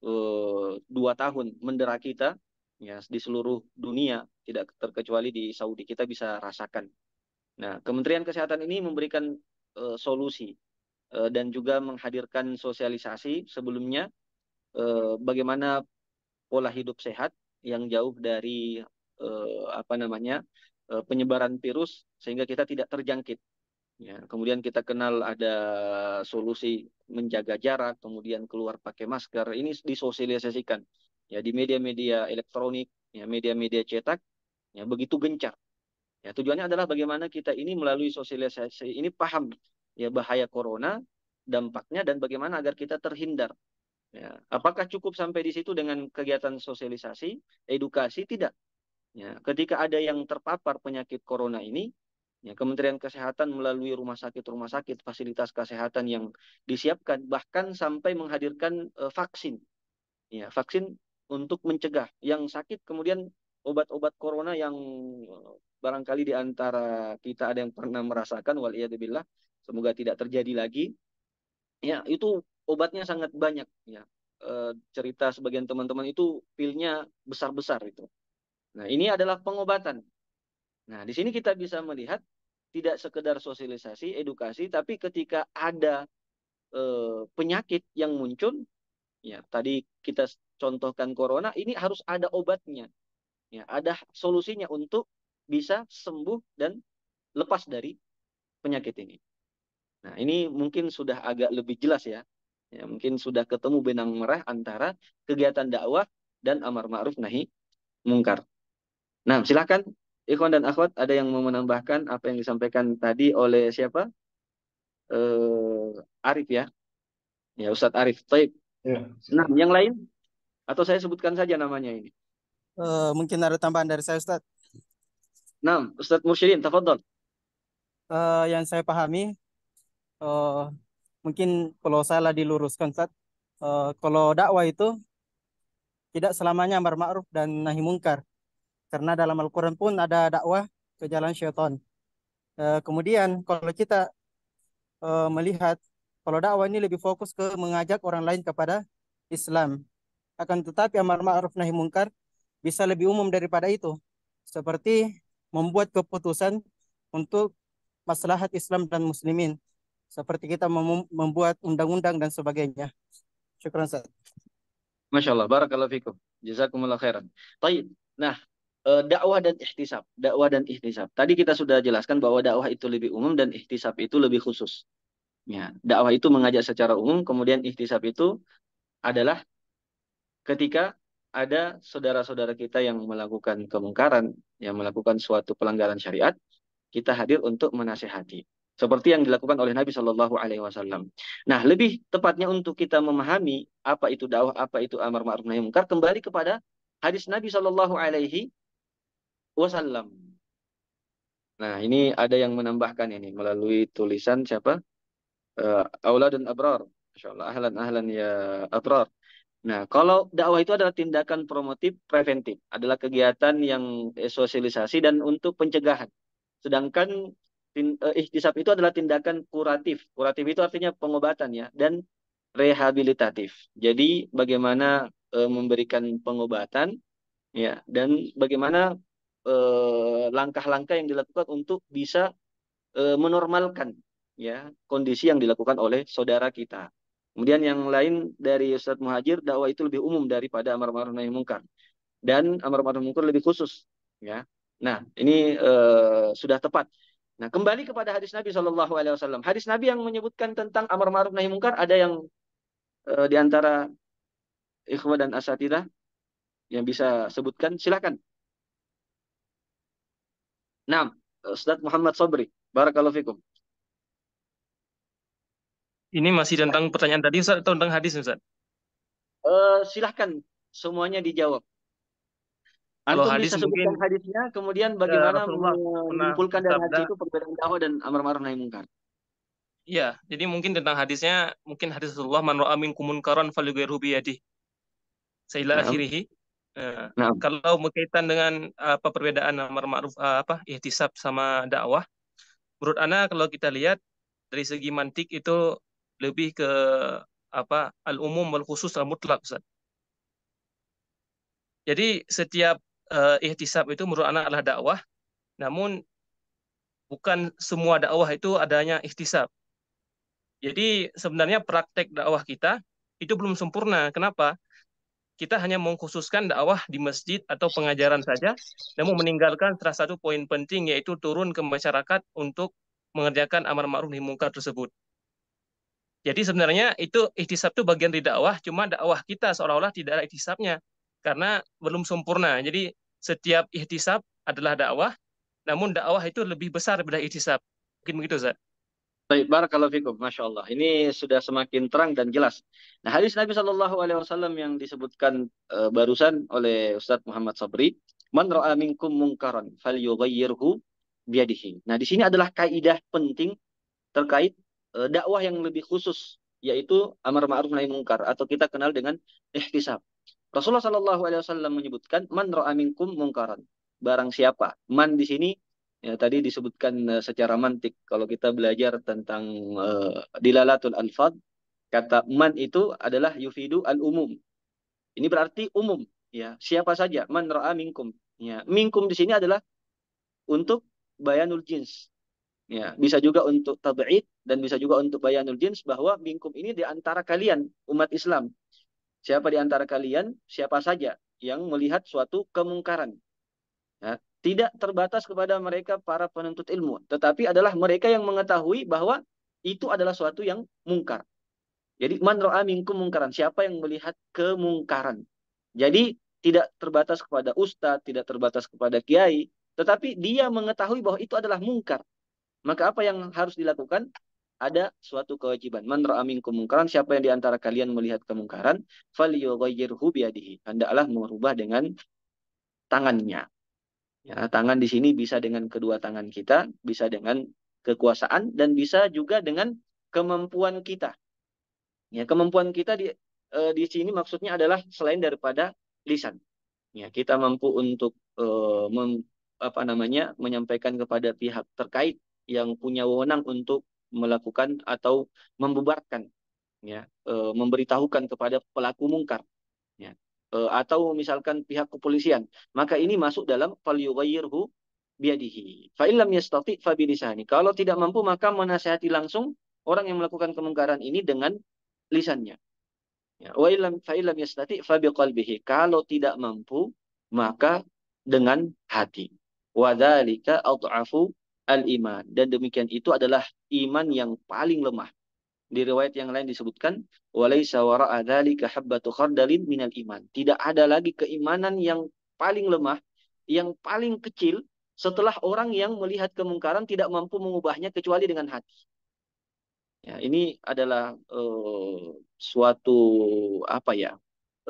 uh, dua tahun mendera kita ya di seluruh dunia tidak terkecuali di Saudi kita bisa rasakan. Nah, Kementerian Kesehatan ini memberikan uh, solusi uh, dan juga menghadirkan sosialisasi sebelumnya uh, bagaimana pola hidup sehat yang jauh dari uh, apa namanya uh, penyebaran virus sehingga kita tidak terjangkit Ya, kemudian kita kenal ada solusi menjaga jarak, kemudian keluar pakai masker. Ini disosialisasikan ya di media-media elektronik, ya media-media cetak, ya begitu gencar. Ya, tujuannya adalah bagaimana kita ini melalui sosialisasi ini paham ya bahaya corona, dampaknya dan bagaimana agar kita terhindar. Ya, apakah cukup sampai di situ dengan kegiatan sosialisasi, edukasi? Tidak. Ya, ketika ada yang terpapar penyakit corona ini, Ya, Kementerian Kesehatan melalui rumah sakit-rumah sakit, fasilitas kesehatan yang disiapkan, bahkan sampai menghadirkan e, vaksin. Ya, vaksin untuk mencegah yang sakit, kemudian obat-obat corona yang eh, barangkali di antara kita ada yang pernah merasakan, waliyadzubillah, semoga tidak terjadi lagi. Ya, itu obatnya sangat banyak. Ya, e, cerita sebagian teman-teman itu pilnya besar-besar itu. Nah, ini adalah pengobatan. Nah, di sini kita bisa melihat tidak sekedar sosialisasi, edukasi, tapi ketika ada e, penyakit yang muncul, ya tadi kita contohkan corona, ini harus ada obatnya, ya ada solusinya untuk bisa sembuh dan lepas dari penyakit ini. Nah, ini mungkin sudah agak lebih jelas ya. ya mungkin sudah ketemu benang merah antara kegiatan dakwah dan amar ma'ruf nahi mungkar. Nah, silahkan Ikhwan dan akhwat, ada yang mau menambahkan apa yang disampaikan tadi oleh siapa? Uh, Arif ya. Ya, Ustadz Arif. Taib. Ya. Nah, yang lain? Atau saya sebutkan saja namanya ini? Uh, mungkin ada tambahan dari saya, Ustadz. Nah, Ustadz Mursyidin, tafadol. Uh, eh, yang saya pahami, uh, mungkin kalau salah diluruskan, Ustadz. Uh, kalau dakwah itu tidak selamanya amar ma'ruf dan nahi mungkar karena dalam Al-Quran pun ada dakwah ke jalan syaitan. Uh, kemudian kalau kita uh, melihat kalau dakwah ini lebih fokus ke mengajak orang lain kepada Islam. Akan tetapi amar ma'ruf nahi mungkar bisa lebih umum daripada itu. Seperti membuat keputusan untuk maslahat Islam dan muslimin. Seperti kita membuat undang-undang dan sebagainya. Syukran Ustaz. Masya Allah. Barakallahu fikum. Jazakumullah khairan. Baik. Nah, Eh, dakwah dan ihtisab, dakwah dan ihtisab. Tadi kita sudah jelaskan bahwa dakwah itu lebih umum dan ihtisab itu lebih khusus. Ya, dakwah itu mengajak secara umum, kemudian ihtisab itu adalah ketika ada saudara-saudara kita yang melakukan kemungkaran, yang melakukan suatu pelanggaran syariat, kita hadir untuk menasehati. Seperti yang dilakukan oleh Nabi Shallallahu Alaihi Wasallam. Nah, lebih tepatnya untuk kita memahami apa itu dakwah, apa itu amar ma'ruf nahi munkar, kembali kepada hadis Nabi Shallallahu Alaihi wasallam. Nah, ini ada yang menambahkan ini melalui tulisan siapa? Uh, dan Abrar. Masya Allah. Ahlan, ahlan ya Abrar. Nah, kalau dakwah itu adalah tindakan promotif preventif, adalah kegiatan yang eh, sosialisasi dan untuk pencegahan. Sedangkan uh, eh, ihtisab itu adalah tindakan kuratif. Kuratif itu artinya pengobatan ya dan rehabilitatif. Jadi bagaimana uh, memberikan pengobatan ya dan bagaimana Eh, langkah-langkah yang dilakukan untuk bisa eh, menormalkan ya kondisi yang dilakukan oleh saudara kita. Kemudian yang lain dari Ustadz Muhajir, dakwah itu lebih umum daripada amar ma'ruf nahi munkar. Dan amar ma'ruf munkar lebih khusus, ya. Nah, ini uh, sudah tepat. Nah, kembali kepada hadis Nabi saw. Hadis Nabi yang menyebutkan tentang amar ma'ruf nahi munkar ada yang uh, di antara ikhwah dan asatidah yang bisa sebutkan, silakan. Nah, Ustaz Muhammad Sobri, Barakallahu Fikum. Ini masih tentang pertanyaan tadi Ustaz atau tentang hadis Ustaz? Uh, eh, silahkan semuanya dijawab. Antum hadis bisa sebutkan mungkin, hadisnya, kemudian eh, bagaimana ya, mengumpulkan dari hadis itu perbedaan dakwah dan amar ma'ruf nahi munkar. Iya, jadi mungkin tentang hadisnya, mungkin hadis Rasulullah man ra'a minkum munkaran falyughayyirhu bi yadihi. Saila akhirih. Eh, nah, Kalau berkaitan dengan apa perbedaan amar ma'ruf eh, apa ihtisab sama dakwah, menurut ana kalau kita lihat dari segi mantik itu lebih ke apa al umum wal khusus al mutlak Ustaz. Jadi setiap uh, ihtisab itu menurut ana adalah dakwah, namun bukan semua dakwah itu adanya ihtisab. Jadi sebenarnya praktek dakwah kita itu belum sempurna. Kenapa? kita hanya mengkhususkan dakwah di masjid atau pengajaran saja, namun meninggalkan salah satu poin penting yaitu turun ke masyarakat untuk mengerjakan amar ma'ruf nahi munkar tersebut. Jadi sebenarnya itu ikhtisab itu bagian dari dakwah, cuma dakwah kita seolah-olah tidak ada ikhtisabnya karena belum sempurna. Jadi setiap ikhtisab adalah dakwah, namun dakwah itu lebih besar daripada ikhtisab. Mungkin begitu, Zat. Baik, barakallahu fikum. Masya Allah. Ini sudah semakin terang dan jelas. Nah, hadis Nabi Shallallahu Alaihi Wasallam yang disebutkan e, barusan oleh Ustadz Muhammad Sabri, man ra'a minkum mungkaran fal yughayyirhu biadihi. Nah, di sini adalah kaidah penting terkait e, dakwah yang lebih khusus yaitu amar ma'ruf nahi mungkar atau kita kenal dengan ihtisab. Rasulullah Shallallahu alaihi wasallam menyebutkan man ra'a minkum mungkaran. Barang siapa? Man di sini Ya, tadi disebutkan eh, secara mantik kalau kita belajar tentang uh, dilalatul alfad kata man itu adalah yufidu al umum. Ini berarti umum ya, siapa saja man ra'a minkum. Ya, minkum di sini adalah untuk bayanul jins. Ya, bisa juga untuk tabi'id dan bisa juga untuk bayanul jins bahwa minkum ini di antara kalian umat Islam. Siapa di antara kalian, siapa saja yang melihat suatu kemungkaran. Ya, tidak terbatas kepada mereka para penuntut ilmu, tetapi adalah mereka yang mengetahui bahwa itu adalah suatu yang mungkar. Jadi man ra'a minkum mungkaran, siapa yang melihat kemungkaran. Jadi tidak terbatas kepada ustadz, tidak terbatas kepada kiai, tetapi dia mengetahui bahwa itu adalah mungkar. Maka apa yang harus dilakukan? Ada suatu kewajiban. Man ra'a minkum mungkaran, siapa yang di antara kalian melihat kemungkaran, falyughayyirhu biyadihi. Hendaklah merubah dengan tangannya Ya, tangan di sini bisa dengan kedua tangan kita, bisa dengan kekuasaan dan bisa juga dengan kemampuan kita. Ya, kemampuan kita di e, di sini maksudnya adalah selain daripada lisan. Ya, kita mampu untuk e, mem, apa namanya menyampaikan kepada pihak terkait yang punya wewenang untuk melakukan atau membubarkan ya e, memberitahukan kepada pelaku mungkar ya Eh, atau misalkan pihak kepolisian maka ini masuk dalam falyughayyirhu biadihi fa illam yastati fa kalau tidak mampu maka menasihati langsung orang yang melakukan kemungkaran ini dengan lisannya ya wa illam fa illam yastati fa biqalbihi kalau tidak mampu maka dengan hati wadzalika adhafu al iman dan demikian itu adalah iman yang paling lemah di riwayat yang lain disebutkan walaisa wara'a habbatu khardalin minal iman. Tidak ada lagi keimanan yang paling lemah, yang paling kecil setelah orang yang melihat kemungkaran tidak mampu mengubahnya kecuali dengan hati. Ya, ini adalah uh, suatu apa ya?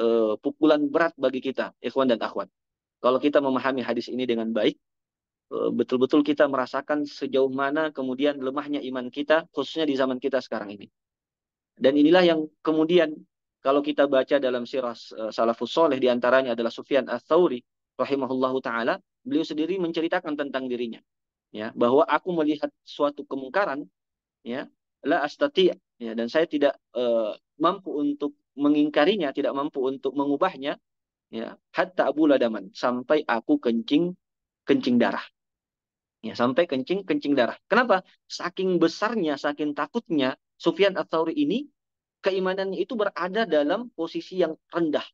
Uh, pukulan berat bagi kita, ikhwan dan akhwat. Kalau kita memahami hadis ini dengan baik, Eh, betul-betul kita merasakan sejauh mana kemudian lemahnya iman kita khususnya di zaman kita sekarang ini. Dan inilah yang kemudian kalau kita baca dalam sirah eh, salafus soleh diantaranya adalah Sufyan al Thawri, rahimahullahu taala, beliau sendiri menceritakan tentang dirinya. Ya, bahwa aku melihat suatu kemungkaran ya, la astati ya dan saya tidak uh, mampu untuk mengingkarinya, tidak mampu untuk mengubahnya ya, hatta abu ladaman, sampai aku kencing kencing darah. Ya, sampai kencing kencing darah. Kenapa? Saking besarnya, saking takutnya Sufyan Atsauri ini keimanannya itu berada dalam posisi yang rendah.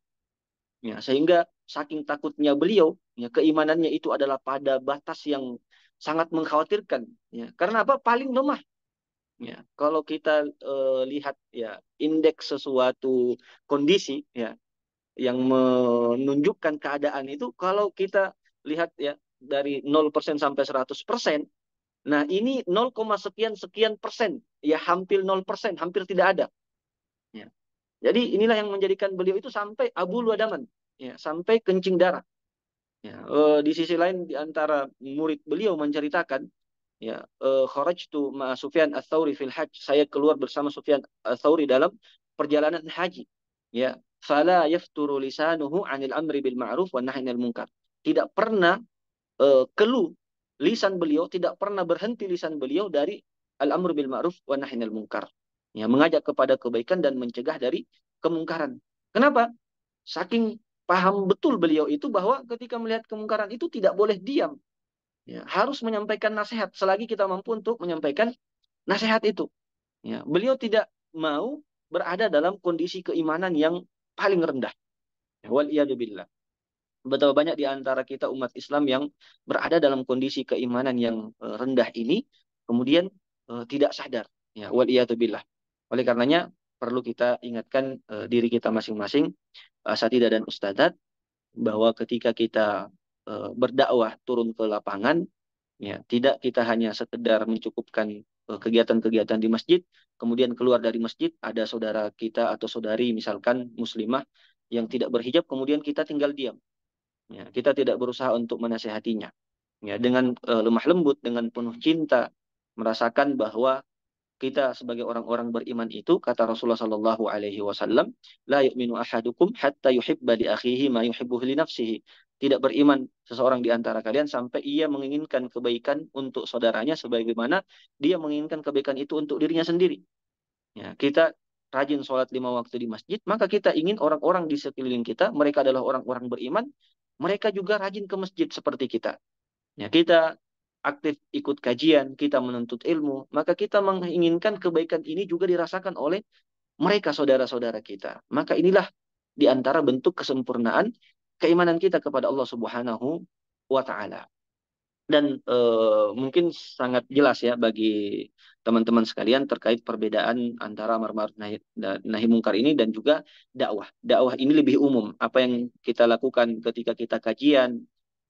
Ya, sehingga saking takutnya beliau, ya, keimanannya itu adalah pada batas yang sangat mengkhawatirkan. Ya. Karena apa? Paling lemah. Ya, kalau kita uh, lihat ya indeks sesuatu kondisi ya yang menunjukkan keadaan itu kalau kita lihat ya dari 0% sampai 100%, nah ini 0, sekian sekian persen, ya hampir 0%, hampir tidak ada. Ya. Jadi inilah yang menjadikan beliau itu sampai Abu Luadaman, ya, sampai kencing darah. Ya, e, di sisi lain di antara murid beliau menceritakan ya e, kharajtu ma Sufyan ats fil hajj saya keluar bersama Sufyan ats-Tsauri dalam perjalanan haji ya fala yafturu lisanuhu anil amri bil ma'ruf wa nahyi anil munkar tidak pernah uh, keluh lisan beliau tidak pernah berhenti lisan beliau dari al-amr bil ma'ruf wa nahyil munkar. Ya, mengajak kepada kebaikan dan mencegah dari kemungkaran. Kenapa? Saking paham betul beliau itu bahwa ketika melihat kemungkaran itu tidak boleh diam. Ya, harus menyampaikan nasihat selagi kita mampu untuk menyampaikan nasihat itu. Ya, beliau tidak mau berada dalam kondisi keimanan yang paling rendah. Ya, wal billah betapa banyak di antara kita umat Islam yang berada dalam kondisi keimanan yang eh, rendah ini kemudian uh, tidak sadar ya waliyatubillah oleh karenanya perlu kita ingatkan uh, diri kita masing-masing asatidah dan ustadzat bahwa ketika kita uh, berdakwah turun ke lapangan ya tidak kita hanya sekedar mencukupkan kegiatan-kegiatan di masjid, kemudian keluar dari masjid ada saudara kita atau saudari misalkan muslimah yang tidak berhijab, kemudian kita tinggal diam. Ya, kita tidak berusaha untuk menasehatinya. Ya, dengan uh, lemah lembut, dengan penuh cinta, merasakan bahwa kita sebagai orang-orang beriman itu kata Rasulullah Shallallahu Alaihi Wasallam la yu'minu ahadukum hatta yuhibba li akhihi ma yuhibbuhu li nafsihi tidak beriman seseorang di antara kalian sampai ia menginginkan kebaikan untuk saudaranya sebagaimana dia menginginkan kebaikan itu untuk dirinya sendiri ya kita rajin sholat lima waktu di masjid maka kita ingin orang-orang di sekeliling kita mereka adalah orang-orang beriman mereka juga rajin ke masjid seperti kita. Ya, kita aktif ikut kajian, kita menuntut ilmu, maka kita menginginkan kebaikan ini juga dirasakan oleh mereka saudara-saudara kita. Maka inilah di antara bentuk kesempurnaan keimanan kita kepada Allah Subhanahu wa taala dan e, mungkin sangat jelas ya bagi teman-teman sekalian terkait perbedaan antara marmar nahi, nahi mungkar ini dan juga dakwah. Dakwah ini lebih umum. Apa yang kita lakukan ketika kita kajian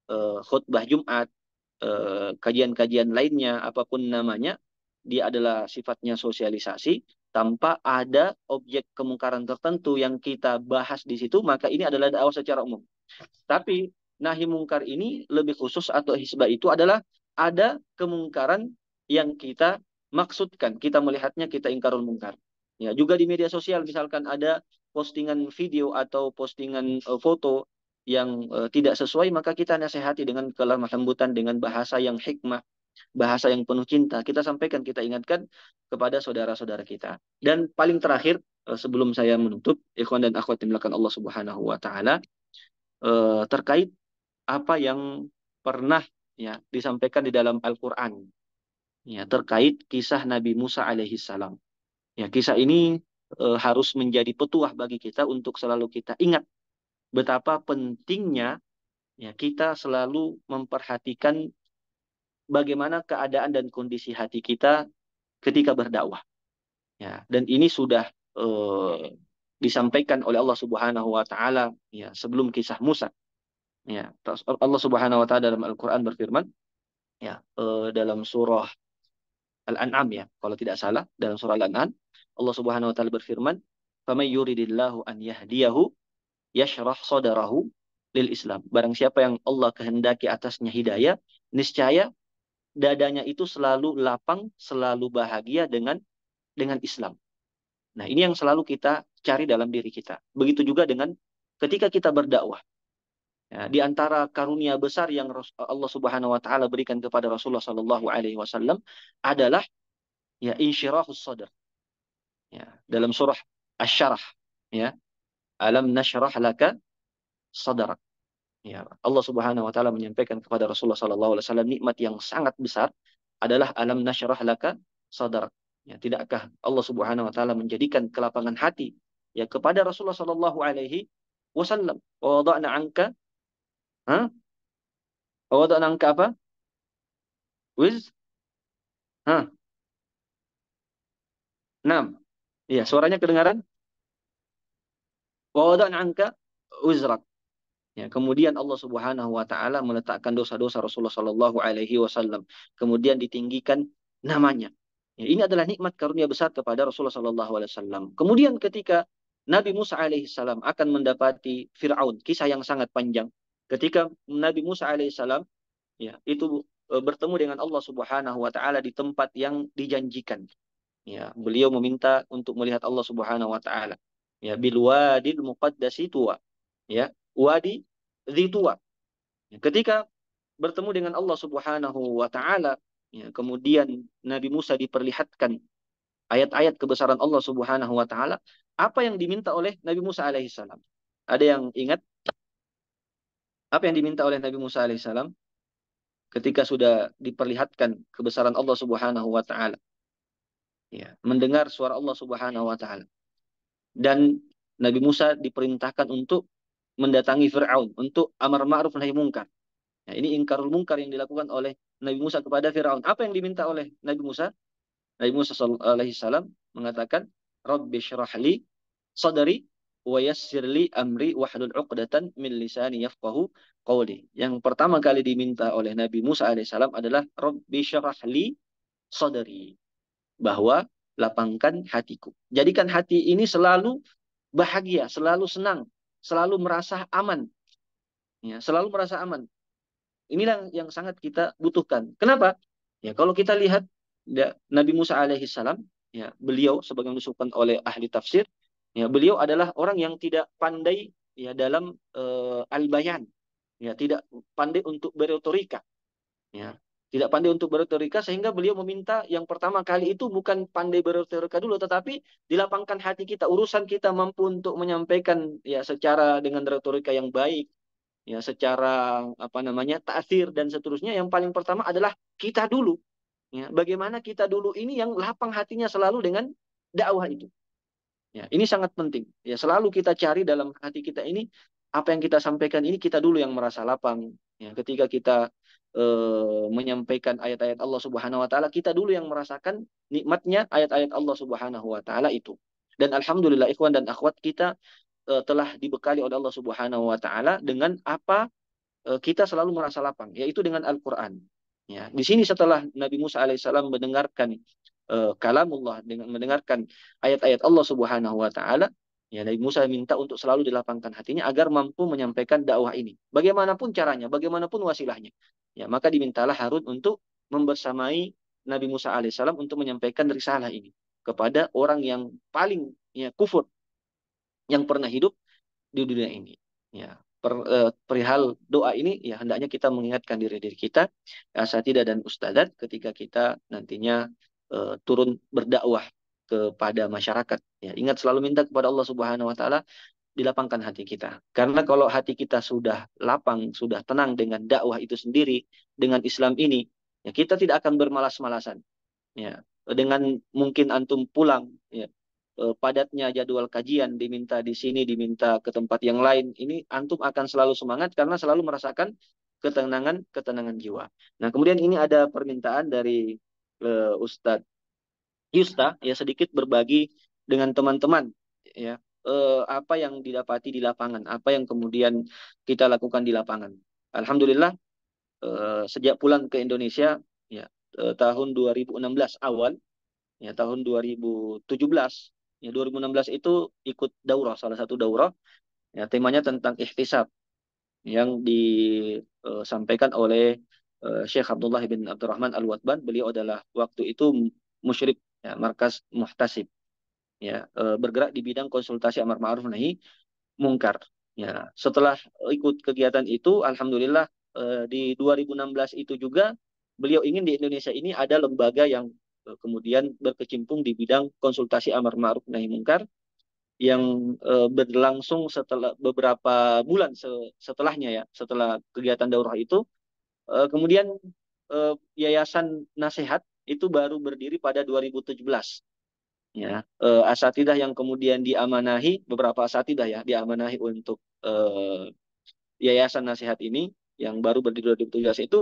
e, khutbah Jumat, eh, kajian-kajian lainnya, apapun namanya, dia adalah sifatnya sosialisasi tanpa ada objek kemungkaran tertentu yang kita bahas di situ, maka ini adalah dakwah secara umum. Tapi nahi mungkar ini lebih khusus atau hisbah itu adalah ada kemungkaran yang kita maksudkan, kita melihatnya kita ingkarul mungkar. Ya, juga di media sosial misalkan ada postingan video atau postingan uh, foto yang uh, tidak sesuai maka kita nasihati dengan kelemah lembutan dengan bahasa yang hikmah, bahasa yang penuh cinta. Kita sampaikan, kita ingatkan kepada saudara-saudara kita. Dan paling terakhir eh, sebelum saya menutup, ikhwan dan akhwat dimulakan Allah Subhanahu wa taala terkait apa yang pernah ya disampaikan di dalam Al-Qur'an ya terkait kisah Nabi Musa alaihi salam. Ya, kisah ini e, harus menjadi petuah bagi kita untuk selalu kita ingat betapa pentingnya ya kita selalu memperhatikan bagaimana keadaan dan kondisi hati kita ketika berdakwah. Ya, dan ini sudah e, disampaikan oleh Allah Subhanahu wa taala ya sebelum kisah Musa. Ya, Allah Subhanahu wa taala dalam Al-Qur'an berfirman ya, eh, dalam surah Al-An'am ya, kalau tidak salah dalam surah Al-An'am Allah Subhanahu wa taala berfirman, "Faman yuridillahu an yahdiyahu yashrah sadarahu lil Islam." Barang siapa yang Allah kehendaki atasnya hidayah, niscaya dadanya itu selalu lapang, selalu bahagia dengan dengan Islam. Nah, ini yang selalu kita cari dalam diri kita. Begitu juga dengan ketika kita berdakwah. Ya, di antara karunia besar yang Allah Subhanahu wa taala berikan kepada Rasulullah sallallahu alaihi wasallam adalah ya insyirahus sadr. Ya, dalam surah Asy-Syarah ya. Alam nasyrah laka sadrak. Ya, Allah Subhanahu wa taala menyampaikan kepada Rasulullah sallallahu alaihi wasallam nikmat yang sangat besar adalah alam nasyrah laka sadrak. Ya, tidakkah Allah Subhanahu wa taala menjadikan kelapangan hati ya kepada Rasulullah sallallahu alaihi wasallam? Wa wada'na 'anka tak ووضعنا apa? Wiz? Ha? Nam, Iya, suaranya kedengaran? Wawadana angka wizrak. Ya, kemudian Allah Subhanahu wa taala meletakkan dosa-dosa Rasulullah sallallahu alaihi wasallam, kemudian ditinggikan namanya. Ya, ini adalah nikmat karunia besar kepada Rasulullah sallallahu alaihi wasallam. Kemudian ketika Nabi Musa alaihi salam akan mendapati Firaun, kisah yang sangat panjang. Ketika Nabi Musa alaihissalam ya itu e, bertemu dengan Allah Subhanahu wa taala di tempat yang dijanjikan. Ya, beliau meminta untuk melihat Allah Subhanahu wa taala. Ya, bil wadil muqaddasi tua. Ya, wadi di ya, ketika bertemu dengan Allah Subhanahu wa taala, ya, kemudian Nabi Musa diperlihatkan ayat-ayat kebesaran Allah Subhanahu wa taala, apa yang diminta oleh Nabi Musa alaihissalam? Ada yang ingat apa yang diminta oleh Nabi Musa alaihissalam ketika sudah diperlihatkan kebesaran Allah Subhanahu wa taala. Ya, mendengar suara Allah Subhanahu wa taala. Dan Nabi Musa diperintahkan untuk mendatangi Firaun untuk amar ma'ruf nahi mungkar. ya, ini ingkarul mungkar yang dilakukan oleh Nabi Musa kepada Firaun. Apa yang diminta oleh Nabi Musa? Nabi Musa alaihissalam mengatakan, "Rabbi syrahli sadri amri wahdul 'uqdatan min lisani Yang pertama kali diminta oleh Nabi Musa alaihissalam adalah Rabbi li Bahwa lapangkan hatiku. Jadikan hati ini selalu bahagia, selalu senang, selalu merasa aman. Ya, selalu merasa aman. Inilah yang sangat kita butuhkan. Kenapa? Ya, kalau kita lihat ya, Nabi Musa alaihissalam, ya, beliau sebagian disebutkan oleh ahli tafsir, Ya, beliau adalah orang yang tidak pandai ya dalam uh, eh, al Ya, tidak pandai untuk berretorika. Ya, tidak pandai untuk berretorika sehingga beliau meminta yang pertama kali itu bukan pandai berretorika dulu tetapi dilapangkan hati kita, urusan kita mampu untuk menyampaikan ya secara dengan retorika yang baik, ya secara apa namanya takdir dan seterusnya yang paling pertama adalah kita dulu ya bagaimana kita dulu ini yang lapang hatinya selalu dengan dakwah itu Ya, ini sangat penting. Ya, selalu kita cari dalam hati kita ini apa yang kita sampaikan ini kita dulu yang merasa lapang. Ya, ketika kita eh, menyampaikan ayat-ayat Allah Subhanahu wa taala, kita dulu yang merasakan nikmatnya ayat-ayat Allah Subhanahu wa taala itu. Dan alhamdulillah ikhwan dan akhwat kita eh, telah dibekali oleh Allah Subhanahu wa taala dengan apa eh, kita selalu merasa lapang, yaitu dengan Al-Qur'an. Ya, di sini setelah Nabi Musa alaihissalam mendengarkan uh, kalamullah dengan mendengarkan ayat-ayat Allah Subhanahu wa taala Ya, Nabi Musa minta untuk selalu dilapangkan hatinya agar mampu menyampaikan dakwah ini. Bagaimanapun caranya, bagaimanapun wasilahnya. Ya, maka dimintalah Harun untuk membersamai Nabi Musa alaihissalam untuk menyampaikan risalah ini kepada orang yang paling ya, kufur yang pernah hidup di dunia ini. Ya, per, eh, perihal doa ini ya hendaknya kita mengingatkan diri diri kita asatidah dan ustadzat ketika kita nantinya uh, turun berdakwah kepada masyarakat. Ya, ingat selalu minta kepada Allah Subhanahu wa taala dilapangkan hati kita. Karena kalau hati kita sudah lapang, sudah tenang dengan dakwah itu sendiri, dengan Islam ini, ya kita tidak akan bermalas-malasan. Ya, dengan mungkin antum pulang, ya, eh, padatnya jadwal kajian diminta di sini, diminta ke tempat yang lain, ini antum akan selalu semangat karena selalu merasakan ketenangan, ketenangan jiwa. Nah, kemudian ini ada permintaan dari uh, Ustadz Yusta ya sedikit berbagi dengan teman-teman ya uh, apa yang didapati di lapangan, apa yang kemudian kita lakukan di lapangan. Alhamdulillah uh, sejak pulang ke Indonesia ya uh, tahun 2016 awal ya tahun 2017 ya 2016 itu ikut daurah salah satu daurah ya temanya tentang ikhtisab yang disampaikan oleh Eh, Syekh Abdullah bin Abdurrahman Al-Watban, beliau adalah waktu itu musyrik ya, markas muhtasib. Ya, eh, bergerak di bidang konsultasi amar ma'ruf nahi mungkar. Ya, setelah ikut kegiatan itu alhamdulillah eh, di 2016 itu juga beliau ingin di Indonesia ini ada lembaga yang kemudian berkecimpung di bidang konsultasi amar ma'ruf nahi mungkar yang berlangsung setelah beberapa bulan setelahnya ya setelah kegiatan daurah itu Eh, kemudian eh, Yayasan Nasihat itu baru berdiri pada 2017. Ya, eh, asatidah yang kemudian diamanahi beberapa asatidah ya diamanahi untuk uh, Yayasan Nasihat ini yang baru berdiri 2017 itu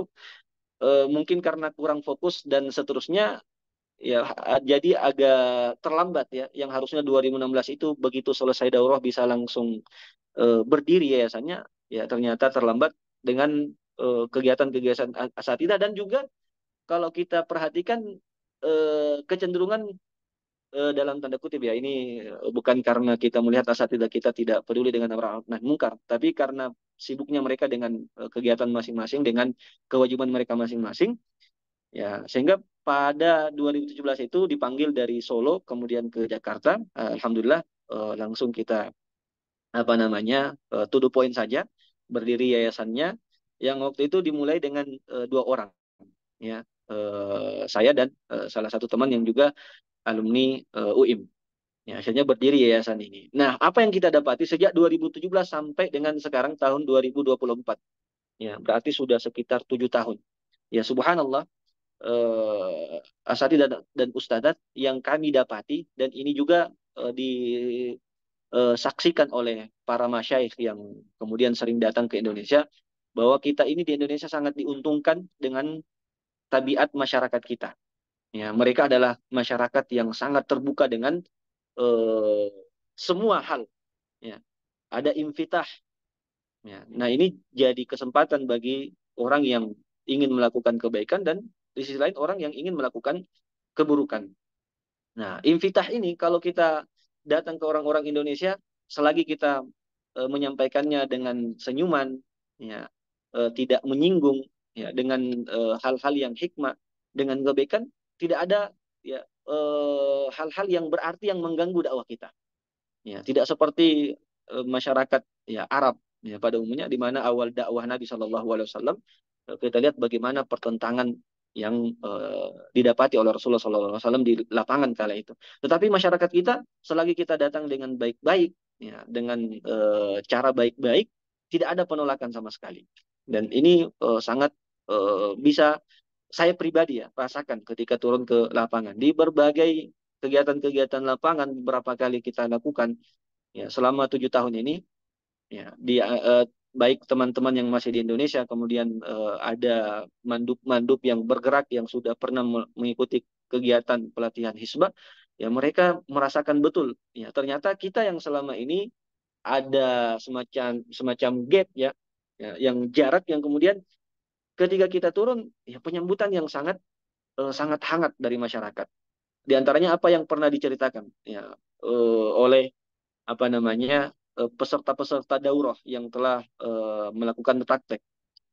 uh, mungkin karena kurang fokus dan seterusnya ya jadi agak terlambat ya yang harusnya 2016 itu begitu selesai daurah bisa langsung uh, berdiri yayasannya ya ternyata terlambat dengan Eh, kegiatan-kegiatan asatida dan juga kalau kita perhatikan eh, kecenderungan eh, dalam tanda kutip ya ini bukan karena kita melihat asatida kita tidak peduli dengan orang nah mungkar tapi karena sibuknya mereka dengan kegiatan masing-masing dengan kewajiban mereka masing-masing ya sehingga pada 2017 itu dipanggil dari Solo kemudian ke Jakarta alhamdulillah langsung kita apa namanya to the point saja berdiri yayasannya yang waktu itu dimulai dengan uh, dua orang ya uh, saya dan uh, salah satu teman yang juga alumni uh, UIM ya akhirnya berdiri yayasan ini nah apa yang kita dapati sejak 2017 sampai dengan sekarang tahun 2024 ya berarti sudah sekitar tujuh tahun ya subhanallah uh, asati dan dan ustadat yang kami dapati dan ini juga uh, di disaksikan oleh para masyaikh yang kemudian sering datang ke Indonesia bahwa kita ini di Indonesia sangat diuntungkan dengan tabiat masyarakat kita. Ya, mereka adalah masyarakat yang sangat terbuka dengan eh, semua hal. Ya, ada invitah. Ya, nah ini jadi kesempatan bagi orang yang ingin melakukan kebaikan dan di sisi lain orang yang ingin melakukan keburukan. Nah, invitah ini kalau kita datang ke orang-orang Indonesia, selagi kita e, menyampaikannya dengan senyuman, ya, Eh, tidak menyinggung ya dengan eh, hal-hal yang hikmah dengan kebaikan tidak ada ya eh, hal-hal yang berarti yang mengganggu dakwah kita ya tidak seperti masyarakat ya Arab ya pada umumnya di mana awal dakwah Nabi Shallallahu Alaihi Wasallam kita lihat bagaimana pertentangan yang uh, didapati oleh Rasulullah SAW di lapangan kala itu. Tetapi masyarakat kita selagi kita datang dengan baik-baik, ya, dengan uh, cara baik-baik, tidak ada penolakan sama sekali dan ini uh, sangat uh, bisa saya pribadi ya rasakan ketika turun ke lapangan di berbagai kegiatan-kegiatan lapangan berapa kali kita lakukan ya selama tujuh tahun ini ya di uh, baik teman-teman yang masih di Indonesia kemudian uh, ada mandub-mandub yang bergerak yang sudah pernah mengikuti kegiatan pelatihan hisba ya mereka merasakan betul ya ternyata kita yang selama ini ada semacam semacam gap ya ya, yang jarak yang kemudian ketika kita turun ya penyambutan yang sangat uh, sangat hangat dari masyarakat di antaranya apa yang pernah diceritakan ya uh, oleh apa namanya eh, peserta-peserta daurah yang telah melakukan praktek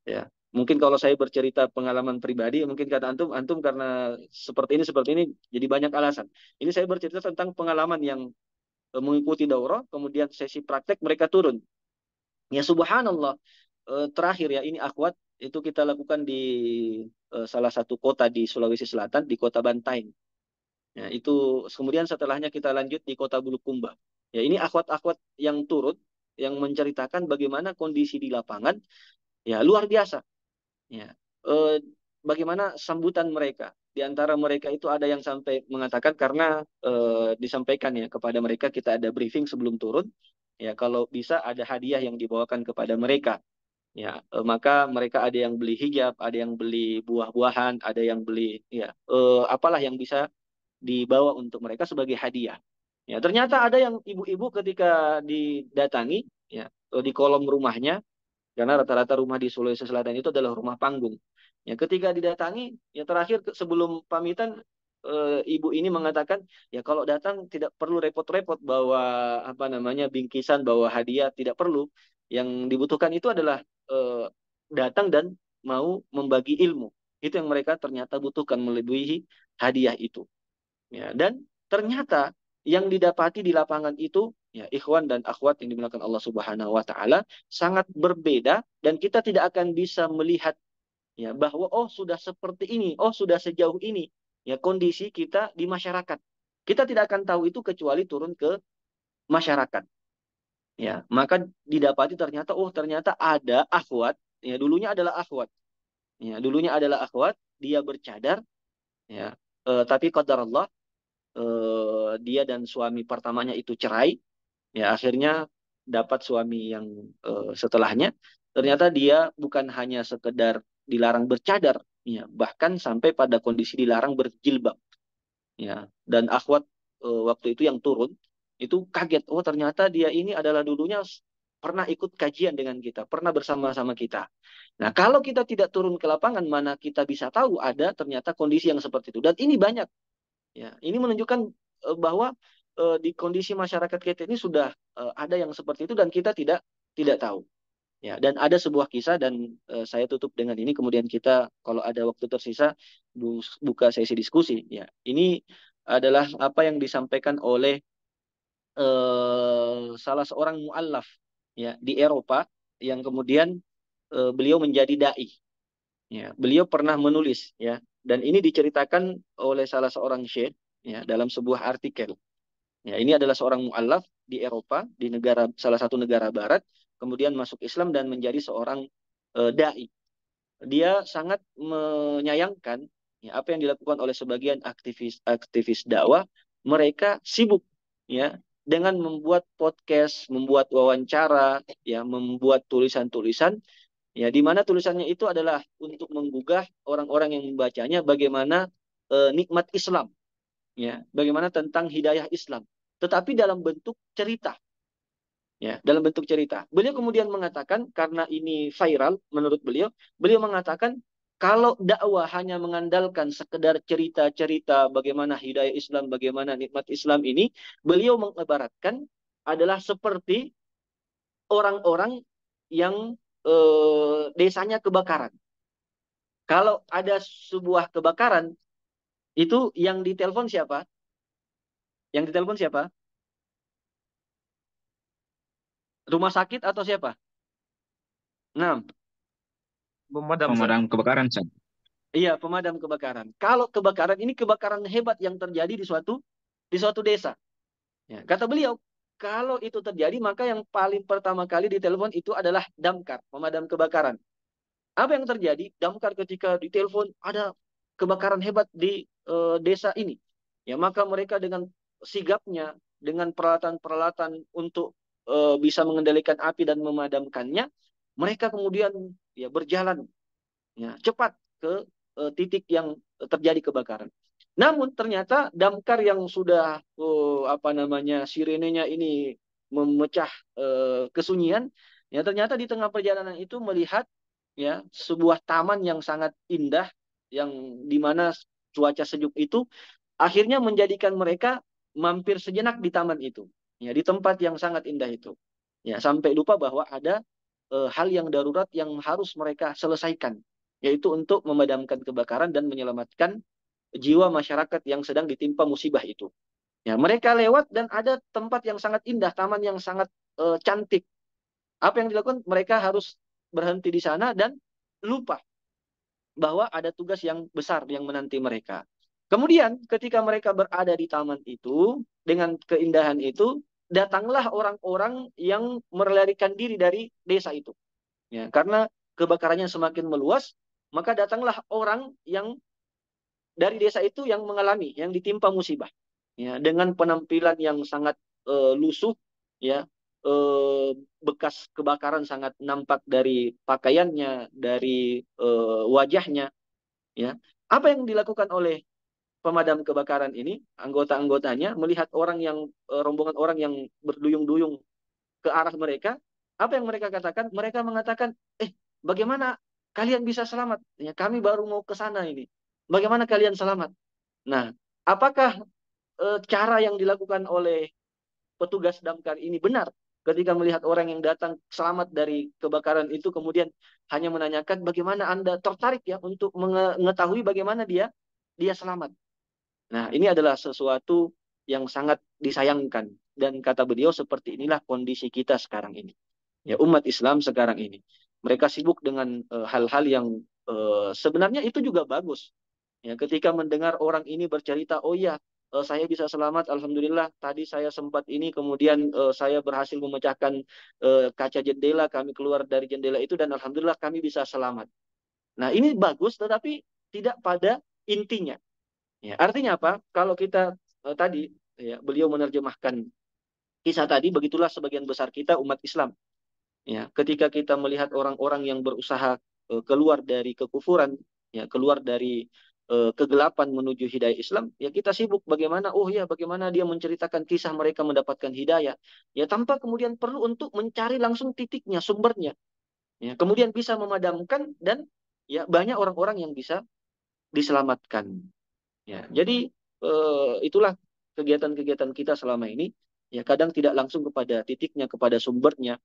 ya mungkin kalau saya bercerita pengalaman pribadi mungkin kata antum antum karena seperti ini seperti ini jadi banyak alasan ini saya bercerita tentang pengalaman yang mengikuti daurah kemudian sesi praktek mereka turun ya subhanallah Eh, terakhir ya ini akhwat itu kita lakukan di uh, salah satu kota di Sulawesi Selatan di kota Bantaeng. Ya, itu kemudian setelahnya kita lanjut di kota Bulukumba. Ya ini akhwat-akhwat yang turut yang menceritakan bagaimana kondisi di lapangan ya luar biasa. Ya eh, bagaimana sambutan mereka di antara mereka itu ada yang sampai mengatakan karena eh, disampaikan ya kepada mereka kita ada briefing sebelum turun ya kalau bisa ada hadiah yang dibawakan kepada mereka ya e, maka mereka ada yang beli hijab ada yang beli buah-buahan ada yang beli ya e, apalah yang bisa dibawa untuk mereka sebagai hadiah ya ternyata hmm. ada yang ibu-ibu ketika didatangi ya eh, di kolom rumahnya karena rata-rata rumah di Sulawesi Selatan itu adalah rumah panggung ya ketika didatangi yang terakhir sebelum pamitan ibu ini mengatakan ya kalau datang tidak perlu repot-repot bawa apa namanya bingkisan bawa hadiah tidak perlu yang dibutuhkan itu adalah eh, datang dan mau membagi ilmu. Itu yang mereka ternyata butuhkan melebihi hadiah itu. Ya, dan ternyata yang didapati di lapangan itu ya ikhwan dan akhwat yang dimuliakan Allah Subhanahu wa taala sangat berbeda dan kita tidak akan bisa melihat ya bahwa oh sudah seperti ini, oh sudah sejauh ini ya kondisi kita di masyarakat. Kita tidak akan tahu itu kecuali turun ke masyarakat ya maka didapati ternyata oh ternyata ada akhwat ya dulunya adalah akhwat ya dulunya adalah akhwat dia bercadar ya e, tapi qadar Allah e, dia dan suami pertamanya itu cerai ya akhirnya dapat suami yang e, setelahnya ternyata dia bukan hanya sekedar dilarang bercadar ya bahkan sampai pada kondisi dilarang berjilbab ya dan akhwat e, waktu itu yang turun itu kaget oh ternyata dia ini adalah dulunya pernah ikut kajian dengan kita pernah bersama-sama kita nah kalau kita tidak turun ke lapangan mana kita bisa tahu ada ternyata kondisi yang seperti itu dan ini banyak ya ini menunjukkan e, bahwa e, di kondisi masyarakat kita ini sudah e, ada yang seperti itu dan kita tidak tidak tahu Ya, dan ada sebuah kisah dan uh, saya tutup dengan ini kemudian kita kalau ada waktu tersisa buka sesi diskusi ya. Ini adalah apa yang disampaikan oleh eh, salah seorang mualaf ya di Eropa yang kemudian eh, beliau menjadi dai. Ya, beliau pernah menulis ya dan ini diceritakan oleh salah seorang syekh ya dalam sebuah artikel. Ya, ini adalah seorang mualaf di Eropa di negara salah satu negara barat kemudian masuk Islam dan menjadi seorang eh, dai. Dia sangat menyayangkan ya, apa yang dilakukan oleh sebagian aktivis aktivis dakwah mereka sibuk ya dengan membuat podcast, membuat wawancara, ya, membuat tulisan-tulisan ya di mana tulisannya itu adalah untuk menggugah orang-orang yang membacanya bagaimana e, nikmat Islam. Ya, bagaimana tentang hidayah Islam, tetapi dalam bentuk cerita. Ya, dalam bentuk cerita. Beliau kemudian mengatakan karena ini viral menurut beliau, beliau mengatakan kalau dakwah hanya mengandalkan sekedar cerita-cerita bagaimana hidayah Islam, bagaimana nikmat Islam ini, beliau mengibaratkan adalah seperti orang-orang yang e, desanya kebakaran. Kalau ada sebuah kebakaran, itu yang ditelepon siapa? Yang ditelepon siapa? Rumah sakit atau siapa? Nah, pemadam pemadam kebakaran Iya, pemadam kebakaran. Kalau kebakaran ini kebakaran hebat yang terjadi di suatu di suatu desa. Ya, kata beliau, kalau itu terjadi maka yang paling pertama kali ditelepon itu adalah damkar, pemadam kebakaran. Apa yang terjadi? Damkar ketika ditelepon ada kebakaran hebat di e, desa ini. Ya, maka mereka dengan sigapnya, dengan peralatan-peralatan untuk e, bisa mengendalikan api dan memadamkannya, mereka kemudian ya berjalan ya cepat ke e, titik yang terjadi kebakaran. Namun ternyata damkar yang sudah oh, apa namanya sirenenya ini memecah e, kesunyian, ya ternyata di tengah perjalanan itu melihat ya sebuah taman yang sangat indah yang mana cuaca sejuk itu akhirnya menjadikan mereka mampir sejenak di taman itu, ya di tempat yang sangat indah itu. Ya sampai lupa bahwa ada uh, hal yang darurat yang harus mereka selesaikan, yaitu untuk memadamkan kebakaran dan menyelamatkan jiwa masyarakat yang sedang ditimpa musibah itu. Ya, mereka lewat dan ada tempat yang sangat indah, taman yang sangat e, cantik. Apa yang dilakukan? Mereka harus berhenti di sana dan lupa bahwa ada tugas yang besar yang menanti mereka. Kemudian ketika mereka berada di taman itu dengan keindahan itu, datanglah orang-orang yang melarikan diri dari desa itu. Ya, karena kebakarannya semakin meluas, maka datanglah orang yang dari desa itu yang mengalami, yang ditimpa musibah. Ya, dengan penampilan yang sangat e, lusuh, ya, e, bekas kebakaran sangat nampak dari pakaiannya, dari e, wajahnya. Ya, apa yang dilakukan oleh pemadam kebakaran ini anggota-anggotanya melihat orang yang e, rombongan orang yang berduyung-duyung ke arah mereka, apa yang mereka katakan? Mereka mengatakan, "Eh, bagaimana kalian bisa selamat? Ya, kami baru mau ke sana ini. Bagaimana kalian selamat?" Nah, apakah e, cara yang dilakukan oleh petugas damkar ini benar? Ketika melihat orang yang datang selamat dari kebakaran itu, kemudian hanya menanyakan bagaimana anda tertarik ya untuk mengetahui bagaimana dia dia selamat. Nah, ini adalah sesuatu yang sangat disayangkan dan kata beliau seperti inilah kondisi kita sekarang ini. Ya, umat Islam sekarang ini. Mereka sibuk dengan eh, hal-hal uh, yang uh, sebenarnya itu juga bagus. Ya, ketika mendengar orang ini bercerita, "Oh ya, saya bisa selamat alhamdulillah tadi saya sempat ini kemudian uh, saya berhasil memecahkan uh, kaca jendela kami keluar dari jendela itu dan alhamdulillah kami bisa selamat nah ini bagus tetapi tidak pada intinya Ya, artinya apa? Kalau kita eh, tadi ya, beliau menerjemahkan kisah tadi, begitulah sebagian besar kita umat Islam. Ya, ketika kita melihat orang-orang yang berusaha eh, keluar dari kekufuran, ya, keluar dari eh, kegelapan menuju hidayah Islam, ya kita sibuk bagaimana oh ya bagaimana dia menceritakan kisah mereka mendapatkan hidayah, ya tanpa kemudian perlu untuk mencari langsung titiknya, sumbernya. Ya, kemudian bisa memadamkan dan ya banyak orang-orang yang bisa diselamatkan Ya, jadi eh, itulah kegiatan-kegiatan kita selama ini. Ya, kadang tidak langsung kepada titiknya, kepada sumbernya.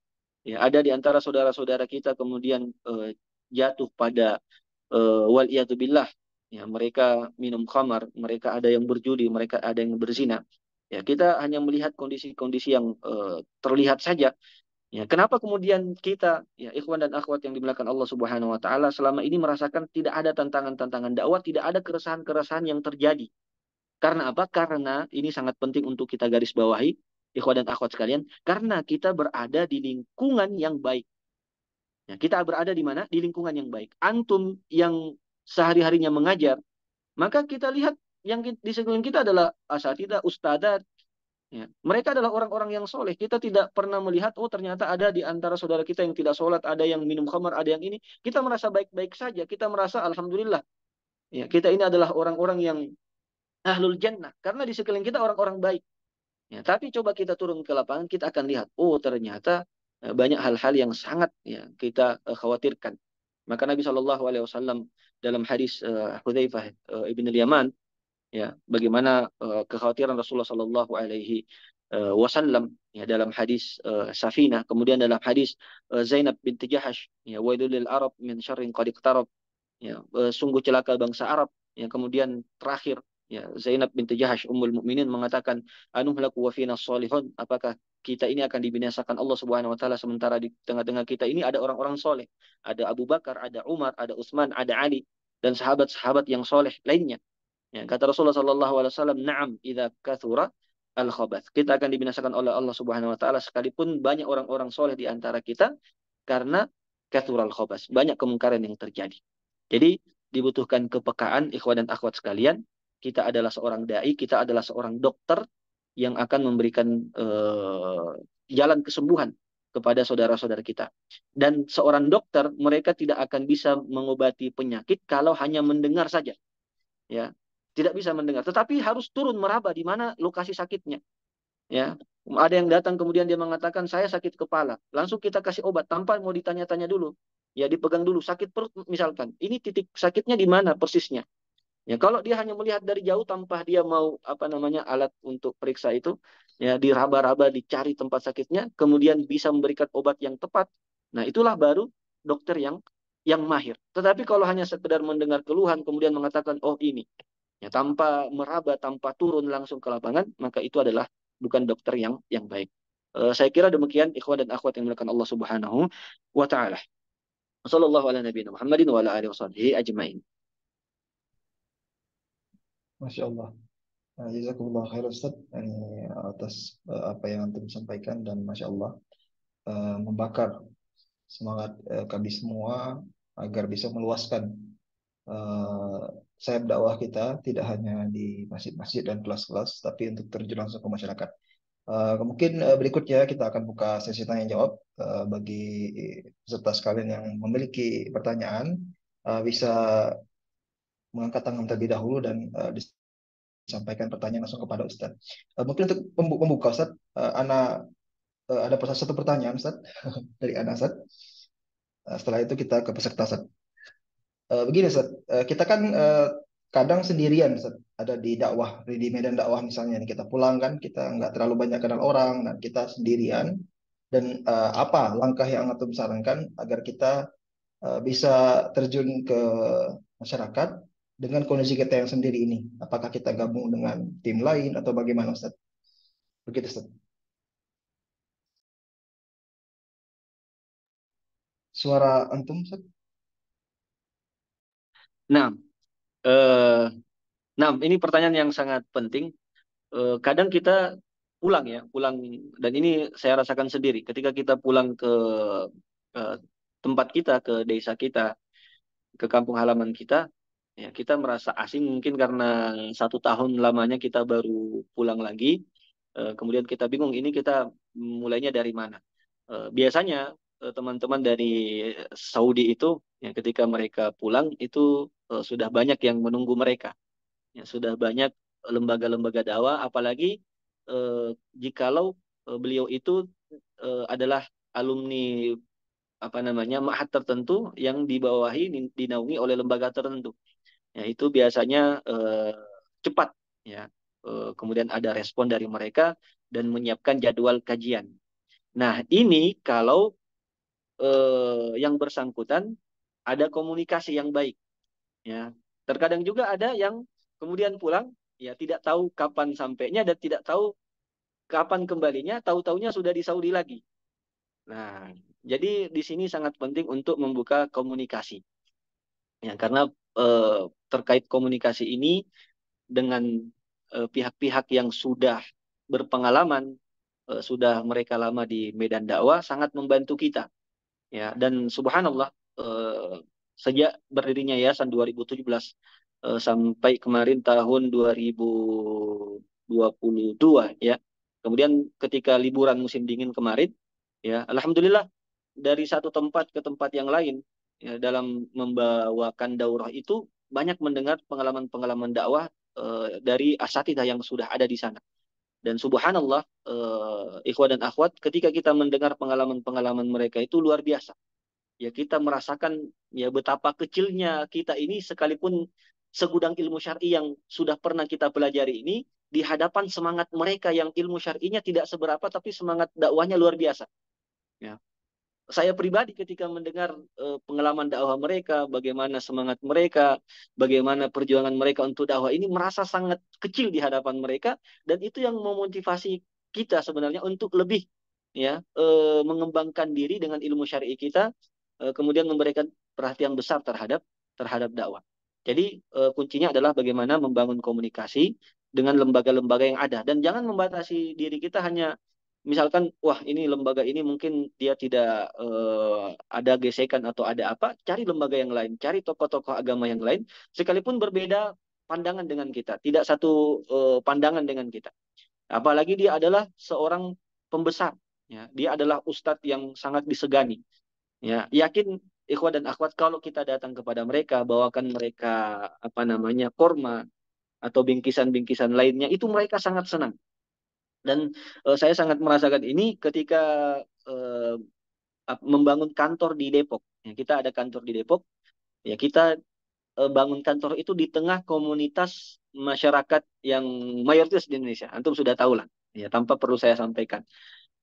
Ya, ada di antara saudara-saudara kita kemudian eh, jatuh pada eh, wal bilah Ya, mereka minum khamar, mereka ada yang berjudi, mereka ada yang berzina. Ya, kita hanya melihat kondisi-kondisi yang eh, terlihat saja, Ya, kenapa kemudian kita, ya ikhwan dan akhwat yang dimuliakan Allah Subhanahu wa taala selama ini merasakan tidak ada tantangan-tantangan dakwah, tidak ada keresahan-keresahan yang terjadi. Karena apa? Karena ini sangat penting untuk kita garis bawahi, ikhwan dan akhwat sekalian, karena kita berada di lingkungan yang baik. Ya, kita berada di mana? Di lingkungan yang baik. Antum yang sehari-harinya mengajar, maka kita lihat yang di sekeliling kita adalah asatidah, ustadzah, Ya. Mereka adalah orang-orang yang soleh. Kita tidak pernah melihat, oh ternyata ada di antara saudara kita yang tidak sholat, ada yang minum khamar, ada yang ini. Kita merasa baik-baik saja. Kita merasa alhamdulillah. Ya, kita ini adalah orang-orang yang ahlul jannah. Karena di sekeliling kita orang-orang baik. Ya, tapi coba kita turun ke lapangan, kita akan lihat, oh ternyata eh, banyak hal-hal yang sangat ya, kita eh, khawatirkan. Maka Nabi saw dalam hadis uh, Hudzaifah uh, ibn Yaman ya bagaimana uh, kekhawatiran Rasulullah Shallallahu Alaihi eh, Wasallam ya dalam hadis uh, eh, Safina kemudian dalam hadis uh, Zainab binti Jahash ya Waidulil Arab min syarrin qad ya uh, sungguh celaka bangsa Arab yang kemudian terakhir ya Zainab binti Jahash ummul mukminin mengatakan anuhlaku wa fina solihun apakah kita ini akan dibinasakan Allah Subhanahu wa taala sementara di tengah-tengah kita ini ada orang-orang soleh ada Abu Bakar ada Umar ada Utsman ada Ali dan sahabat-sahabat yang soleh lainnya Ya, kata Rasulullah Shallallahu Alaihi Wasallam, "Naam, idza kathura al khabath." Kita akan dibinasakan oleh Allah Subhanahu Wa Taala sekalipun banyak orang-orang soleh di antara kita karena al khabath, banyak kemungkaran yang terjadi. Jadi dibutuhkan kepekaan ikhwan dan akhwat sekalian. Kita adalah seorang dai, kita adalah seorang dokter yang akan memberikan uh, jalan kesembuhan kepada saudara-saudara kita. Dan seorang dokter mereka tidak akan bisa mengobati penyakit kalau hanya mendengar saja. Ya, tidak bisa mendengar, tetapi harus turun meraba di mana lokasi sakitnya. Ya, ada yang datang kemudian dia mengatakan saya sakit kepala, langsung kita kasih obat tanpa mau ditanya-tanya dulu. Ya, dipegang dulu sakit perut misalkan. Ini titik sakitnya di mana persisnya? Ya, kalau dia hanya melihat dari jauh tanpa dia mau apa namanya alat untuk periksa itu, ya diraba-raba dicari tempat sakitnya, kemudian bisa memberikan obat yang tepat. Nah, itulah baru dokter yang yang mahir. Tetapi kalau hanya sekedar mendengar keluhan kemudian mengatakan oh ini, ya, tanpa meraba tanpa turun langsung ke lapangan maka itu adalah bukan dokter yang yang baik e, saya kira demikian ikhwan dan akhwat yang melakukan Allah Subhanahu wa taala sallallahu ala nabiyina Muhammadin wa ala alihi washabihi ajmain masyaallah Allah. Eh, jazakumullah khair Ustaz atas eh, apa yang antum sampaikan dan masyaAllah membakar semangat kami semua agar bisa meluaskan saya dakwah kita tidak hanya di masjid-masjid dan kelas-kelas, tapi untuk terjun langsung ke masyarakat. Uh, mungkin uh, berikutnya kita akan buka sesi tanya jawab uh, eh, bagi peserta sekalian yang memiliki pertanyaan uh, bisa mengangkat tangan terlebih dahulu dan uh, disampaikan pertanyaan langsung kepada Ustaz Uh, mungkin untuk pembuka Ustaz, uh, Ana uh, ada satu pertanyaan Ustaz dari Ana Ustaz Uh, setelah itu kita ke peserta Ustaz Eh, begini Ustaz, uh, kita kan uh, kadang sendirian Ustaz, ada di dakwah di medan dakwah misalnya nih kita pulang kan kita nggak terlalu banyak kenal orang dan kita sendirian dan uh, apa langkah yang antum sarankan agar kita uh, bisa terjun ke masyarakat dengan kondisi kita yang sendiri ini? Apakah kita gabung dengan tim lain atau bagaimana Ustaz? Begitu Ustaz. Suara antum Ustaz? Nah, eh, nah ini pertanyaan yang sangat penting. Eh, kadang kita pulang ya, pulang dan ini saya rasakan sendiri. Ketika kita pulang ke eh, tempat kita, ke desa kita, ke kampung halaman kita, ya kita merasa asing mungkin karena satu tahun lamanya kita baru pulang lagi. Eh, kemudian kita bingung ini kita mulainya dari mana. Eh, biasanya Eh, teman-teman dari Saudi itu ya, ketika mereka pulang itu uh, sudah banyak yang menunggu mereka ya, sudah banyak lembaga-lembaga dakwah apalagi uh, jikalau uh, beliau itu uh, adalah alumni apa namanya mahat tertentu yang dibawahi dinaungi oleh lembaga tertentu ya itu biasanya uh, cepat ya uh, kemudian ada respon dari mereka dan menyiapkan jadwal kajian Nah, ini kalau eh, yang bersangkutan ada komunikasi yang baik. Ya, terkadang juga ada yang kemudian pulang ya tidak tahu kapan sampainya dan tidak tahu kapan kembalinya, tahu tahunya sudah di Saudi lagi. Nah, jadi di sini sangat penting untuk membuka komunikasi. Ya, karena eh, terkait komunikasi ini dengan eh, pihak-pihak eh, yang sudah berpengalaman, eh, sudah mereka lama di medan dakwah sangat membantu kita ya dan subhanallah eh, sejak berdirinya yayasan 2017 eh, sampai kemarin tahun 2022 ya kemudian ketika liburan musim dingin kemarin ya alhamdulillah dari satu tempat ke tempat yang lain ya, dalam membawakan daurah itu banyak mendengar pengalaman-pengalaman dakwah eh, dari asatidah yang sudah ada di sana dan subhanallah, eh, ikhwan dan akhwat, ketika kita mendengar pengalaman-pengalaman mereka itu luar biasa. Ya kita merasakan ya betapa kecilnya kita ini sekalipun segudang ilmu syar'i yang sudah pernah kita pelajari ini di hadapan semangat mereka yang ilmu syar'inya tidak seberapa tapi semangat dakwahnya luar biasa. Ya saya pribadi ketika mendengar uh, pengalaman dakwah mereka, bagaimana semangat mereka, bagaimana perjuangan mereka untuk dakwah ini merasa sangat kecil di hadapan mereka dan itu yang memotivasi kita sebenarnya untuk lebih ya uh, mengembangkan diri dengan ilmu syar'i kita uh, kemudian memberikan perhatian besar terhadap terhadap dakwah. Jadi uh, kuncinya adalah bagaimana membangun komunikasi dengan lembaga-lembaga yang ada dan jangan membatasi diri kita hanya misalkan wah ini lembaga ini mungkin dia tidak uh, ada gesekan atau ada apa, cari lembaga yang lain, cari tokoh-tokoh agama yang lain, sekalipun berbeda pandangan dengan kita, tidak satu uh, pandangan dengan kita. Apalagi dia adalah seorang pembesar, ya. dia adalah ustadz yang sangat disegani. Ya, yakin Ikhwan dan akhwat kalau kita datang kepada mereka bawakan mereka apa namanya korma atau bingkisan-bingkisan lainnya itu mereka sangat senang dan uh, saya sangat merasakan ini ketika uh, membangun kantor di Depok ya, kita ada kantor di Depok ya kita uh, bangun kantor itu di tengah komunitas masyarakat yang mayoritas di Indonesia antum sudah tahu lah ya tanpa perlu saya sampaikan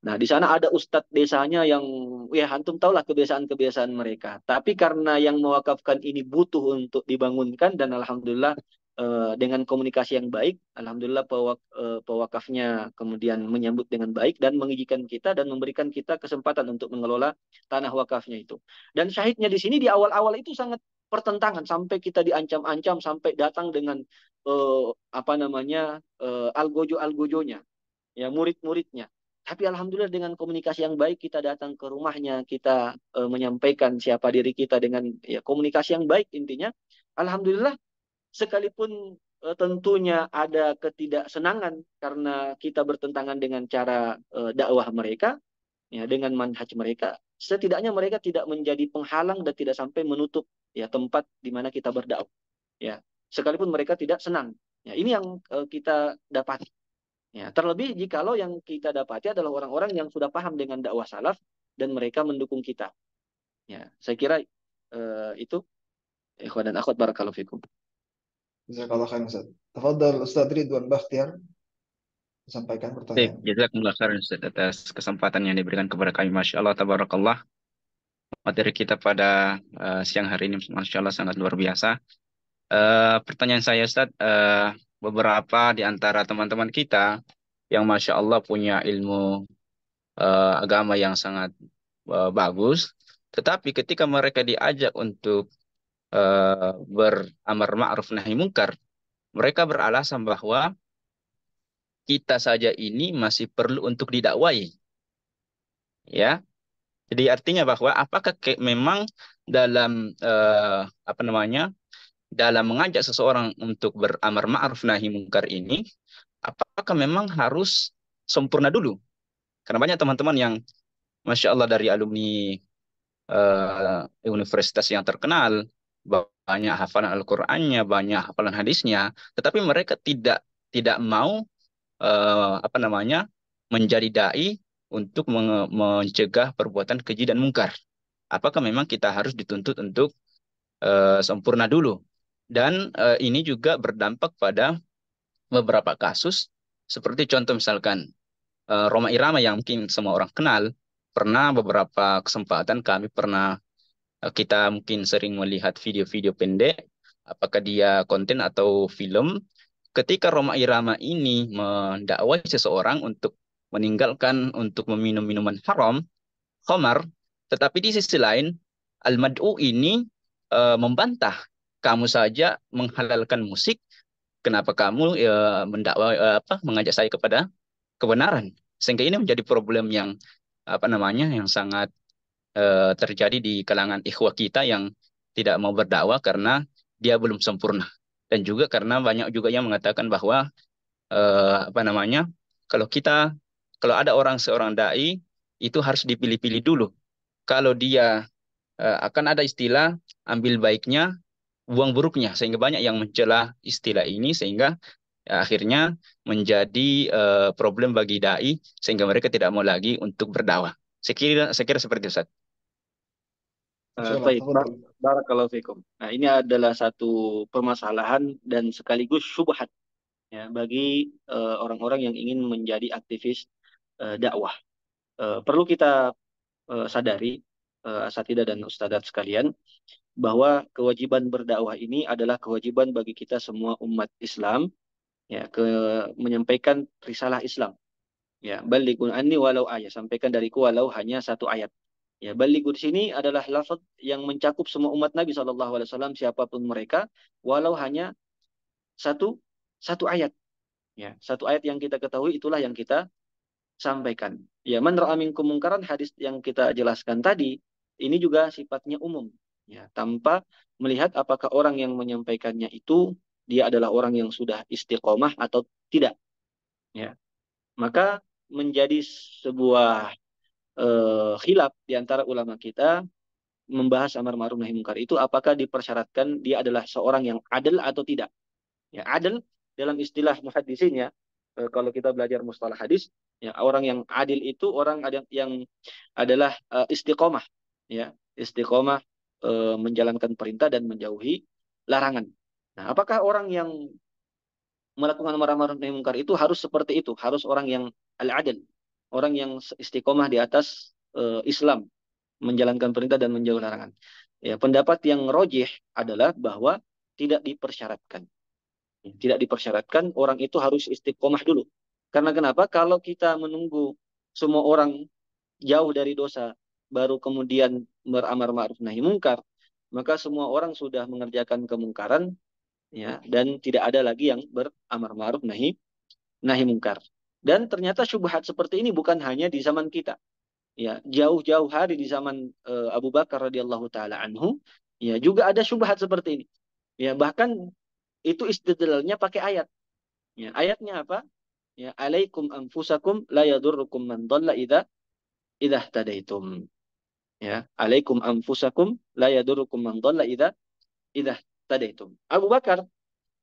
Nah, di sana ada ustadz desanya yang ya antum tahulah kebiasaan-kebiasaan mereka. Tapi karena yang mewakafkan ini butuh untuk dibangunkan dan alhamdulillah Eh, dengan komunikasi yang baik, alhamdulillah pewak, eh, pewakafnya kemudian menyambut dengan baik dan mengizinkan kita dan memberikan kita kesempatan untuk mengelola tanah wakafnya itu. Dan syahidnya di sini di awal-awal itu sangat pertentangan sampai kita diancam-ancam sampai datang dengan uh, apa namanya uh, algojo-algojonya, ya murid-muridnya. Tapi alhamdulillah dengan komunikasi yang baik kita datang ke rumahnya, kita menyampaikan siapa diri kita dengan ya komunikasi yang baik intinya. Alhamdulillah sekalipun uh, tentunya ada ketidaksenangan karena kita bertentangan dengan cara uh, dakwah mereka, ya dengan manhaj mereka, setidaknya mereka tidak menjadi penghalang dan tidak sampai menutup ya tempat di mana kita berdakwah. Ya, sekalipun mereka tidak senang. Ya, ini yang uh, kita dapat Ya, terlebih jikalau yang kita dapati adalah orang-orang yang sudah paham dengan dakwah salaf dan mereka mendukung kita. Ya, saya kira uh, itu ikhwan dan akhwat barakallahu fikum. جزاك الله خيرا أستاذ تفضل أستاذ رضوان بختيار sampaikan pertanyaan. Baik, jazakumullah khairan Ustaz atas kesempatan yang diberikan kepada kami. Masya Allah, tabarakallah. Materi kita pada uh, siang hari ini, Masya Allah, sangat luar biasa. Uh, pertanyaan saya Ustaz, uh, beberapa di antara teman-teman kita yang Masya Allah punya ilmu uh, agama yang sangat uh, bagus, tetapi ketika mereka diajak untuk uh, beramar ma'ruf nahi mungkar, mereka beralasan bahwa kita saja ini masih perlu untuk didakwai. Ya. Jadi artinya bahwa apakah ke, memang dalam uh, apa namanya? dalam mengajak seseorang untuk beramar ma'ruf nahi mungkar ini apakah memang harus sempurna dulu? Karena banyak teman-teman yang Masya Allah dari alumni uh, universitas yang terkenal banyak hafalan Al-Qur'annya, banyak hafalan hadisnya, tetapi mereka tidak tidak mau uh, apa namanya? menjadi dai untuk mencegah perbuatan keji dan mungkar. Apakah memang kita harus dituntut untuk uh, sempurna dulu? Dan uh, ini juga berdampak pada beberapa kasus seperti contoh misalkan Roma Irama yang mungkin semua orang kenal, pernah beberapa kesempatan kami pernah Eh, kita mungkin sering melihat video-video pendek, apakah dia konten atau film. Ketika Roma Irama ini mendakwai seseorang untuk meninggalkan untuk meminum minuman haram, khamar, tetapi di sisi lain al-mad'u ini e, membantah kamu saja menghalalkan musik, kenapa kamu e, eh, mendakwa e, apa mengajak saya kepada kebenaran? Sehingga ini menjadi problem yang apa namanya yang sangat eh, terjadi di kalangan ikhwah kita yang tidak mau berdakwah karena dia belum sempurna dan juga karena banyak juga yang mengatakan bahwa eh, apa namanya kalau kita kalau ada orang seorang dai itu harus dipilih-pilih dulu kalau dia eh, akan ada istilah ambil baiknya buang buruknya sehingga banyak yang mencela istilah ini sehingga ya, akhirnya menjadi uh, problem bagi dai sehingga mereka tidak mau lagi untuk berdakwah. Sekira sekira seperti Ustaz. Eh, baik, barakallahu fikum. Nah, ini adalah satu permasalahan dan sekaligus syubhat ya bagi eh, orang-orang uh, yang ingin menjadi aktivis uh, dakwah. Uh, perlu kita uh, sadari uh, asatidah dan ustadzat sekalian bahwa kewajiban berdakwah ini adalah kewajiban bagi kita semua umat Islam ya ke menyampaikan risalah Islam. Ya, balikun anni walau ayat, sampaikan dariku walau hanya satu ayat Ya, balighur di sini adalah lafaz yang mencakup semua umat Nabi saw. siapapun mereka walau hanya satu satu ayat. Ya, satu ayat yang kita ketahui itulah yang kita sampaikan. Ya, man ra'a minkum mungkaran hadis yang kita jelaskan tadi ini juga sifatnya umum ya tanpa melihat apakah orang yang menyampaikannya itu dia adalah orang yang sudah istiqomah atau tidak. Ya. Maka menjadi sebuah uh, khilaf di antara ulama kita membahas amar ma'ruf nahi mungkar itu apakah dipersyaratkan dia adalah seorang yang adil atau tidak. Ya, adil dalam istilah muhadisinya uh, eh, kalau kita belajar mustalah hadis ya orang yang adil itu orang ada yang adalah uh, istiqomah ya istiqomah uh, menjalankan perintah dan menjauhi larangan nah apakah orang yang melakukan amar ma'ruf nahi mungkar itu harus seperti itu harus orang yang al adil orang yang istiqomah di atas e, Islam menjalankan perintah dan menjauhi larangan. Ya, pendapat yang rojih adalah bahwa tidak dipersyaratkan. Ya, tidak dipersyaratkan orang itu harus istiqomah dulu. Karena kenapa? Kalau kita menunggu semua orang jauh dari dosa baru kemudian beramar ma'ruf nahi mungkar, maka semua orang sudah mengerjakan kemungkaran ya dan tidak ada lagi yang beramar ma'ruf nahi nahi mungkar. Dan ternyata syubhat seperti ini bukan hanya di zaman kita. Ya, jauh-jauh hari di zaman uh, Abu Bakar radhiyallahu taala anhu, ya juga ada syubhat seperti ini. Ya, bahkan itu istidlalnya pakai ayat. Ya, ayatnya apa? Ya, alaikum anfusakum la yadurrukum man dhalla idza idza tadaitum. Ya, alaikum anfusakum la yadurrukum man dhalla idza idza tadaitum. Abu Bakar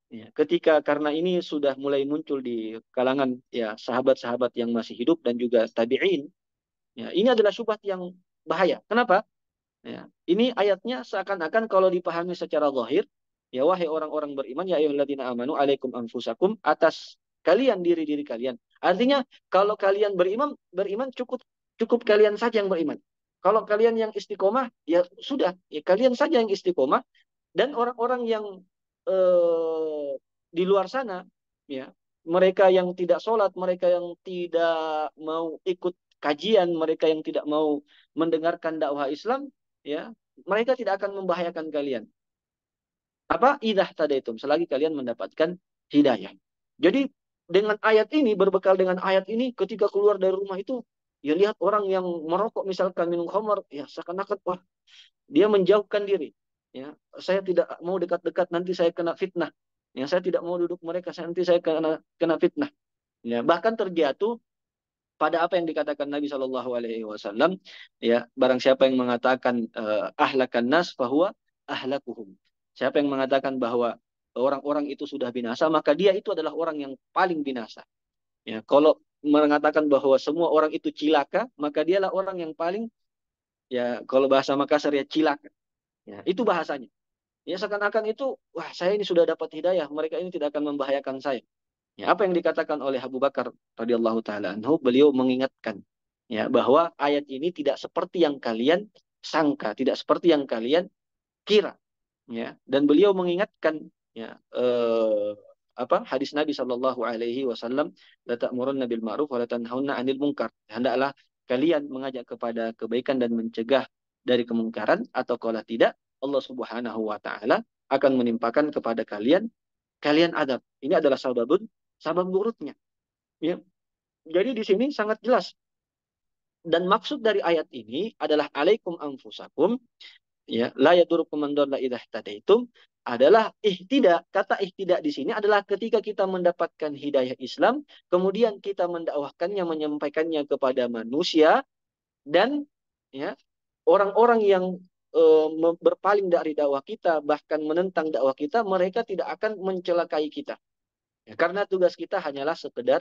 Ya, ketika karena ini sudah mulai muncul di kalangan ya sahabat-sahabat yang masih hidup dan juga tabi'in, ya, ini adalah syubhat yang bahaya. Kenapa? Ya, ini ayatnya seakan-akan kalau dipahami secara zahir, ya wahai orang-orang beriman, ya ayyuhalladzina amanu alaikum anfusakum atas kalian diri-diri kalian. Artinya kalau kalian beriman, beriman cukup cukup kalian saja yang beriman. Kalau kalian yang istiqomah, ya sudah, ya kalian saja yang istiqomah dan orang-orang yang eh, di luar sana ya mereka yang tidak sholat mereka yang tidak mau ikut kajian mereka yang tidak mau mendengarkan dakwah Islam ya mereka tidak akan membahayakan kalian apa idah itu selagi kalian mendapatkan hidayah jadi dengan ayat ini berbekal dengan ayat ini ketika keluar dari rumah itu ya lihat orang yang merokok misalkan minum khamar ya seakan-akan wah dia menjauhkan diri ya saya tidak mau dekat-dekat nanti saya kena fitnah ya saya tidak mau duduk mereka saya nanti saya kena kena fitnah ya bahkan terjatuh pada apa yang dikatakan Nabi Shallallahu Alaihi Wasallam ya barang yang mengatakan uh, ahlakan nas bahwa ahlakuhum siapa yang mengatakan bahwa orang-orang itu sudah binasa maka dia itu adalah orang yang paling binasa ya kalau mengatakan bahwa semua orang itu cilaka maka dialah orang yang paling ya kalau bahasa Makassar ya cilaka Ya, itu bahasanya. Ya seakan-akan itu, wah saya ini sudah dapat hidayah, mereka ini tidak akan membahayakan saya. Ya, apa yang dikatakan oleh Abu Bakar radhiyallahu taala anhu, beliau mengingatkan ya bahwa ayat ini tidak seperti yang kalian sangka, tidak seperti yang kalian kira. Ya, dan beliau mengingatkan ya eh, apa hadis Nabi Shallallahu alaihi wasallam, "La ta'murunna bil ma'ruf wa la tanhauna 'anil munkar." Hendaklah kalian mengajak kepada kebaikan dan mencegah dari kemungkaran atau kalau tidak Allah Subhanahu wa taala akan menimpakan kepada kalian kalian adab. Ini adalah sababun sabab nurutnya. Ya. Jadi di sini sangat jelas. Dan maksud dari ayat ini adalah alaikum anfusakum ya la yadurukum man dalla idah tadaitum adalah ihtida. Kata ihtida di sini adalah ketika kita mendapatkan hidayah Islam, kemudian kita mendakwahkannya, menyampaikannya kepada manusia dan ya orang-orang yang e, berpaling dari dakwah kita bahkan menentang dakwah kita mereka tidak akan mencelakai kita ya, karena tugas kita hanyalah sekedar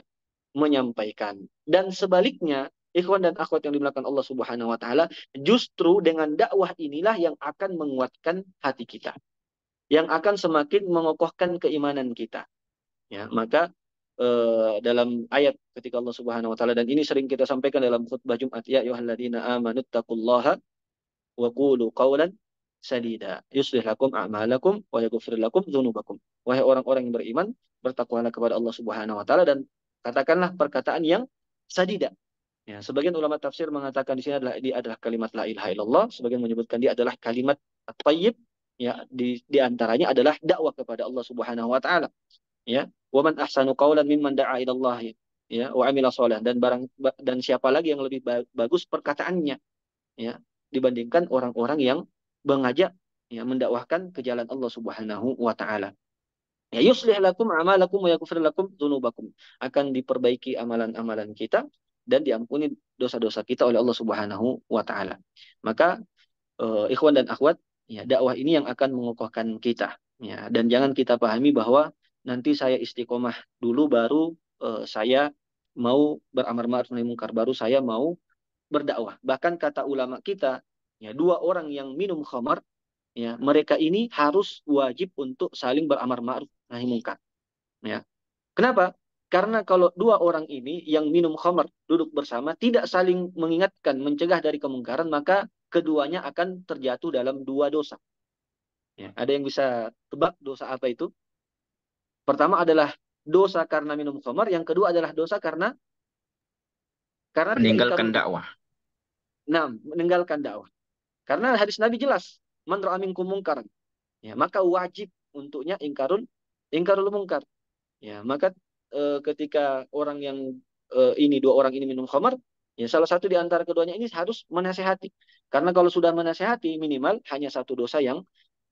menyampaikan dan sebaliknya ikhwan dan akhwat yang dimulakan Allah Subhanahu wa taala justru dengan dakwah inilah yang akan menguatkan hati kita yang akan semakin mengokohkan keimanan kita ya maka eh, dalam ayat ketika Allah Subhanahu wa taala dan ini sering kita sampaikan dalam khutbah Jumat ya ayyuhalladzina amanuttaqullaha wa qulu qawlan sadida yuslih lakum a'malakum wa yaghfir lakum dzunubakum. Wahai orang-orang yang beriman, bertakwalah kepada Allah Subhanahu wa taala dan katakanlah perkataan yang sadida. Ya, sebagian ulama tafsir mengatakan di sini adalah dia adalah kalimat la ilaha illallah, sebagian menyebutkan dia adalah kalimat thayyib ya di, di antaranya adalah dakwah kepada Allah Subhanahu wa taala. Ya, wa man ahsanu qawlan mimman da'a ila Allah ya wa amila dan barang dan siapa lagi yang lebih bagus perkataannya ya dibandingkan orang-orang yang mengajak ya mendakwahkan ke jalan Allah Subhanahu wa taala. Ya yuslih lakum amalakum wa yaghfir lakum dzunubakum. Akan diperbaiki amalan-amalan kita dan diampuni dosa-dosa kita oleh Allah Subhanahu wa taala. Maka uh, ikhwan dan akhwat, ya dakwah ini yang akan mengokohkan kita. Ya, dan jangan kita pahami bahwa nanti saya istiqomah dulu baru uh, saya mau beramar ma'ruf nahi munkar baru saya mau berdakwah. Bahkan kata ulama kita, ya dua orang yang minum khamar, ya mereka ini harus wajib untuk saling beramar ma'ruf nahi mungkar. Ya. Kenapa? Karena kalau dua orang ini yang minum khamar duduk bersama tidak saling mengingatkan, mencegah dari kemungkaran, maka keduanya akan terjatuh dalam dua dosa. Ya, ada yang bisa tebak dosa apa itu? Pertama adalah dosa karena minum khamar, yang kedua adalah dosa karena karena meninggalkan dakwah. Nah, meninggalkan dakwah. Karena hadis Nabi jelas, man ra'a mungkar. Ya, maka wajib untuknya ingkarun ingkarul mungkar. Ya, maka e, ketika orang yang e, ini dua orang ini minum khamar, ya salah satu di antara keduanya ini harus menasehati. Karena kalau sudah menasehati minimal hanya satu dosa yang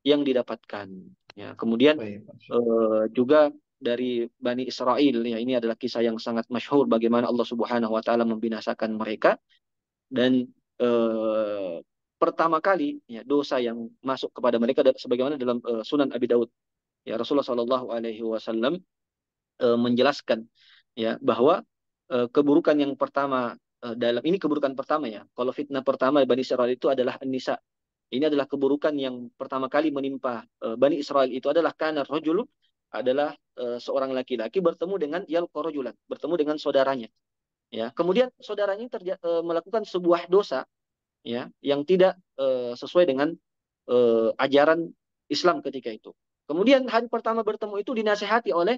yang didapatkan. Ya, kemudian Baik, e, juga dari Bani Israel ya ini adalah kisah yang sangat masyhur bagaimana Allah Subhanahu wa taala membinasakan mereka dan e, pertama kali ya dosa yang masuk kepada mereka sebagaimana dalam e, Sunan Abi Daud ya Rasulullah Shallallahu alaihi wasallam e, menjelaskan ya bahwa e, keburukan yang pertama e, dalam ini keburukan pertama ya kalau fitnah pertama Bani Israel itu adalah nisa ini adalah keburukan yang pertama kali menimpa Bani Israel itu adalah karena rojul adalah e, seorang laki-laki bertemu dengan yal bertemu dengan saudaranya. Ya, kemudian saudaranya terja, e, melakukan sebuah dosa ya yang tidak e, sesuai dengan e, ajaran Islam ketika itu. Kemudian hari pertama bertemu itu dinasehati oleh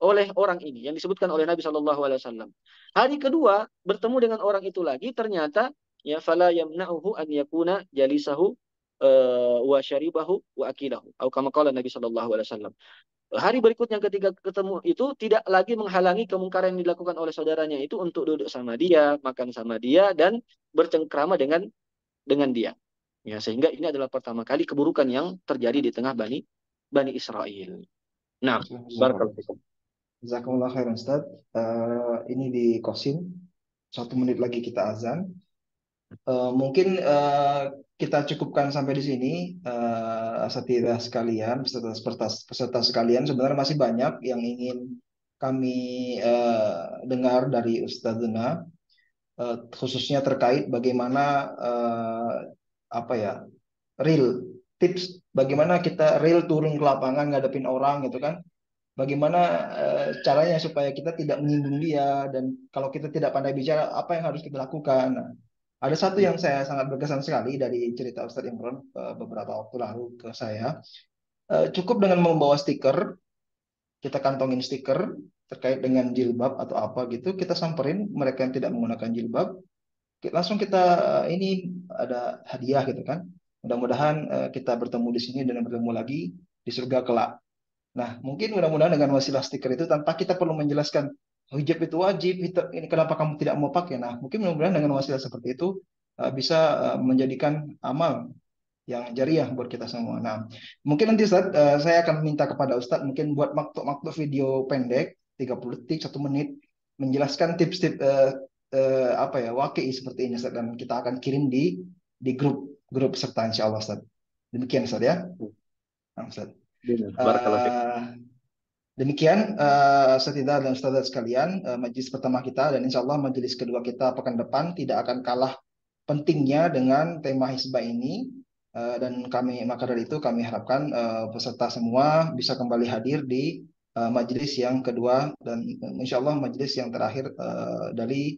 oleh orang ini yang disebutkan oleh Nabi Shallallahu Alaihi Wasallam. Hari kedua bertemu dengan orang itu lagi ternyata ya fala yamna'uhu an yakuna jalisahu Eh, wa syaribahu wa akilahu atau kama kala Nabi SAW. Hari berikutnya ketika ketemu itu tidak lagi menghalangi kemungkaran yang dilakukan oleh saudaranya itu untuk duduk sama dia, makan sama dia dan bercengkrama dengan dengan dia. Ya, sehingga ini adalah pertama kali keburukan yang terjadi di tengah Bani Bani Israel. Nah, barakallahu Jazakumullah khairan Ustaz. Uh, ini di kosin. Satu menit lagi kita azan. Uh, mungkin uh, kita cukupkan sampai di sini uh, sekalian peserta, peserta peserta sekalian sebenarnya masih banyak yang ingin kami uh, dengar dari Duna uh, eh, khususnya terkait bagaimana uh, apa ya real tips bagaimana kita real turun ke lapangan ngadepin orang gitu kan bagaimana uh, caranya supaya kita tidak menyinggung dia dan kalau kita tidak pandai bicara apa yang harus kita lakukan nah, ada satu yang saya sangat berkesan sekali dari cerita Ustadz Imran eh, beberapa waktu lalu ke saya. Eh, cukup dengan membawa stiker, kita kantongin stiker terkait dengan jilbab atau apa gitu, kita samperin mereka yang tidak menggunakan jilbab, langsung kita eh, ini ada hadiah gitu kan. Mudah-mudahan kita bertemu di sini dan bertemu lagi di surga kelak. Nah, mungkin mudah-mudahan dengan wasilah stiker itu tanpa kita perlu menjelaskan hijab itu wajib, ini kenapa kamu tidak mau pakai? Nah, mungkin mudah-mudahan dengan wasilah seperti itu eh, bisa eh, menjadikan amal yang jariah buat kita semua. Nah, mungkin nanti Ustaz, eh, saya akan minta kepada Ustaz mungkin buat waktu-waktu video pendek 30 detik, 1 menit menjelaskan tips-tips uh, uh, apa ya, wakil seperti ini Ustaz dan kita akan kirim di di grup grup serta insya Allah Ustaz. Demikian Ustaz ya. Hmm. Nah, Ustaz. Uh, Demikian uh, eh, setidak dan setidak sekalian uh, eh, majelis pertama kita dan insya Allah majelis kedua kita pekan depan tidak akan kalah pentingnya dengan tema hisbah ini uh, dan kami maka dari itu kami harapkan uh, peserta semua bisa kembali hadir di uh, majelis yang kedua dan insya Allah majelis yang terakhir uh, dari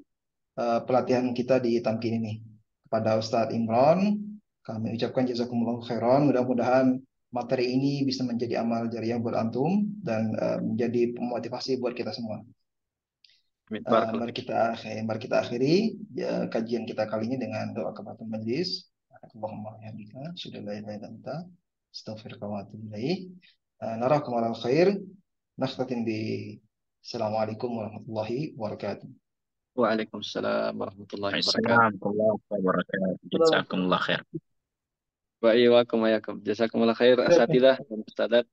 uh, pelatihan kita di Tamkin ini kepada Ustadz Imron kami ucapkan jazakumullah khairan mudah-mudahan materi ini bisa menjadi amal jariah buat antum dan uh, menjadi pemotivasi buat kita semua. Uh, mari kita akhiri, mari kita akhiri ya, kajian kita kali ini dengan doa kepada majelis. Allahumma hamdika sudah la ilaha illa anta ya, ya, ya. astaghfiruka wa atubu ilaik. Eh, narakum khair. Nakhtatim bi Assalamualaikum warahmatullahi wabarakatuh. Waalaikumsalam warahmatullahi wabarakatuh. Assalamualaikum warahmatullahi wabarakatuh. Jazakumullah khair. Wa iyyakum ayakum. Jazakumullah khair asatidah dan ustadzat.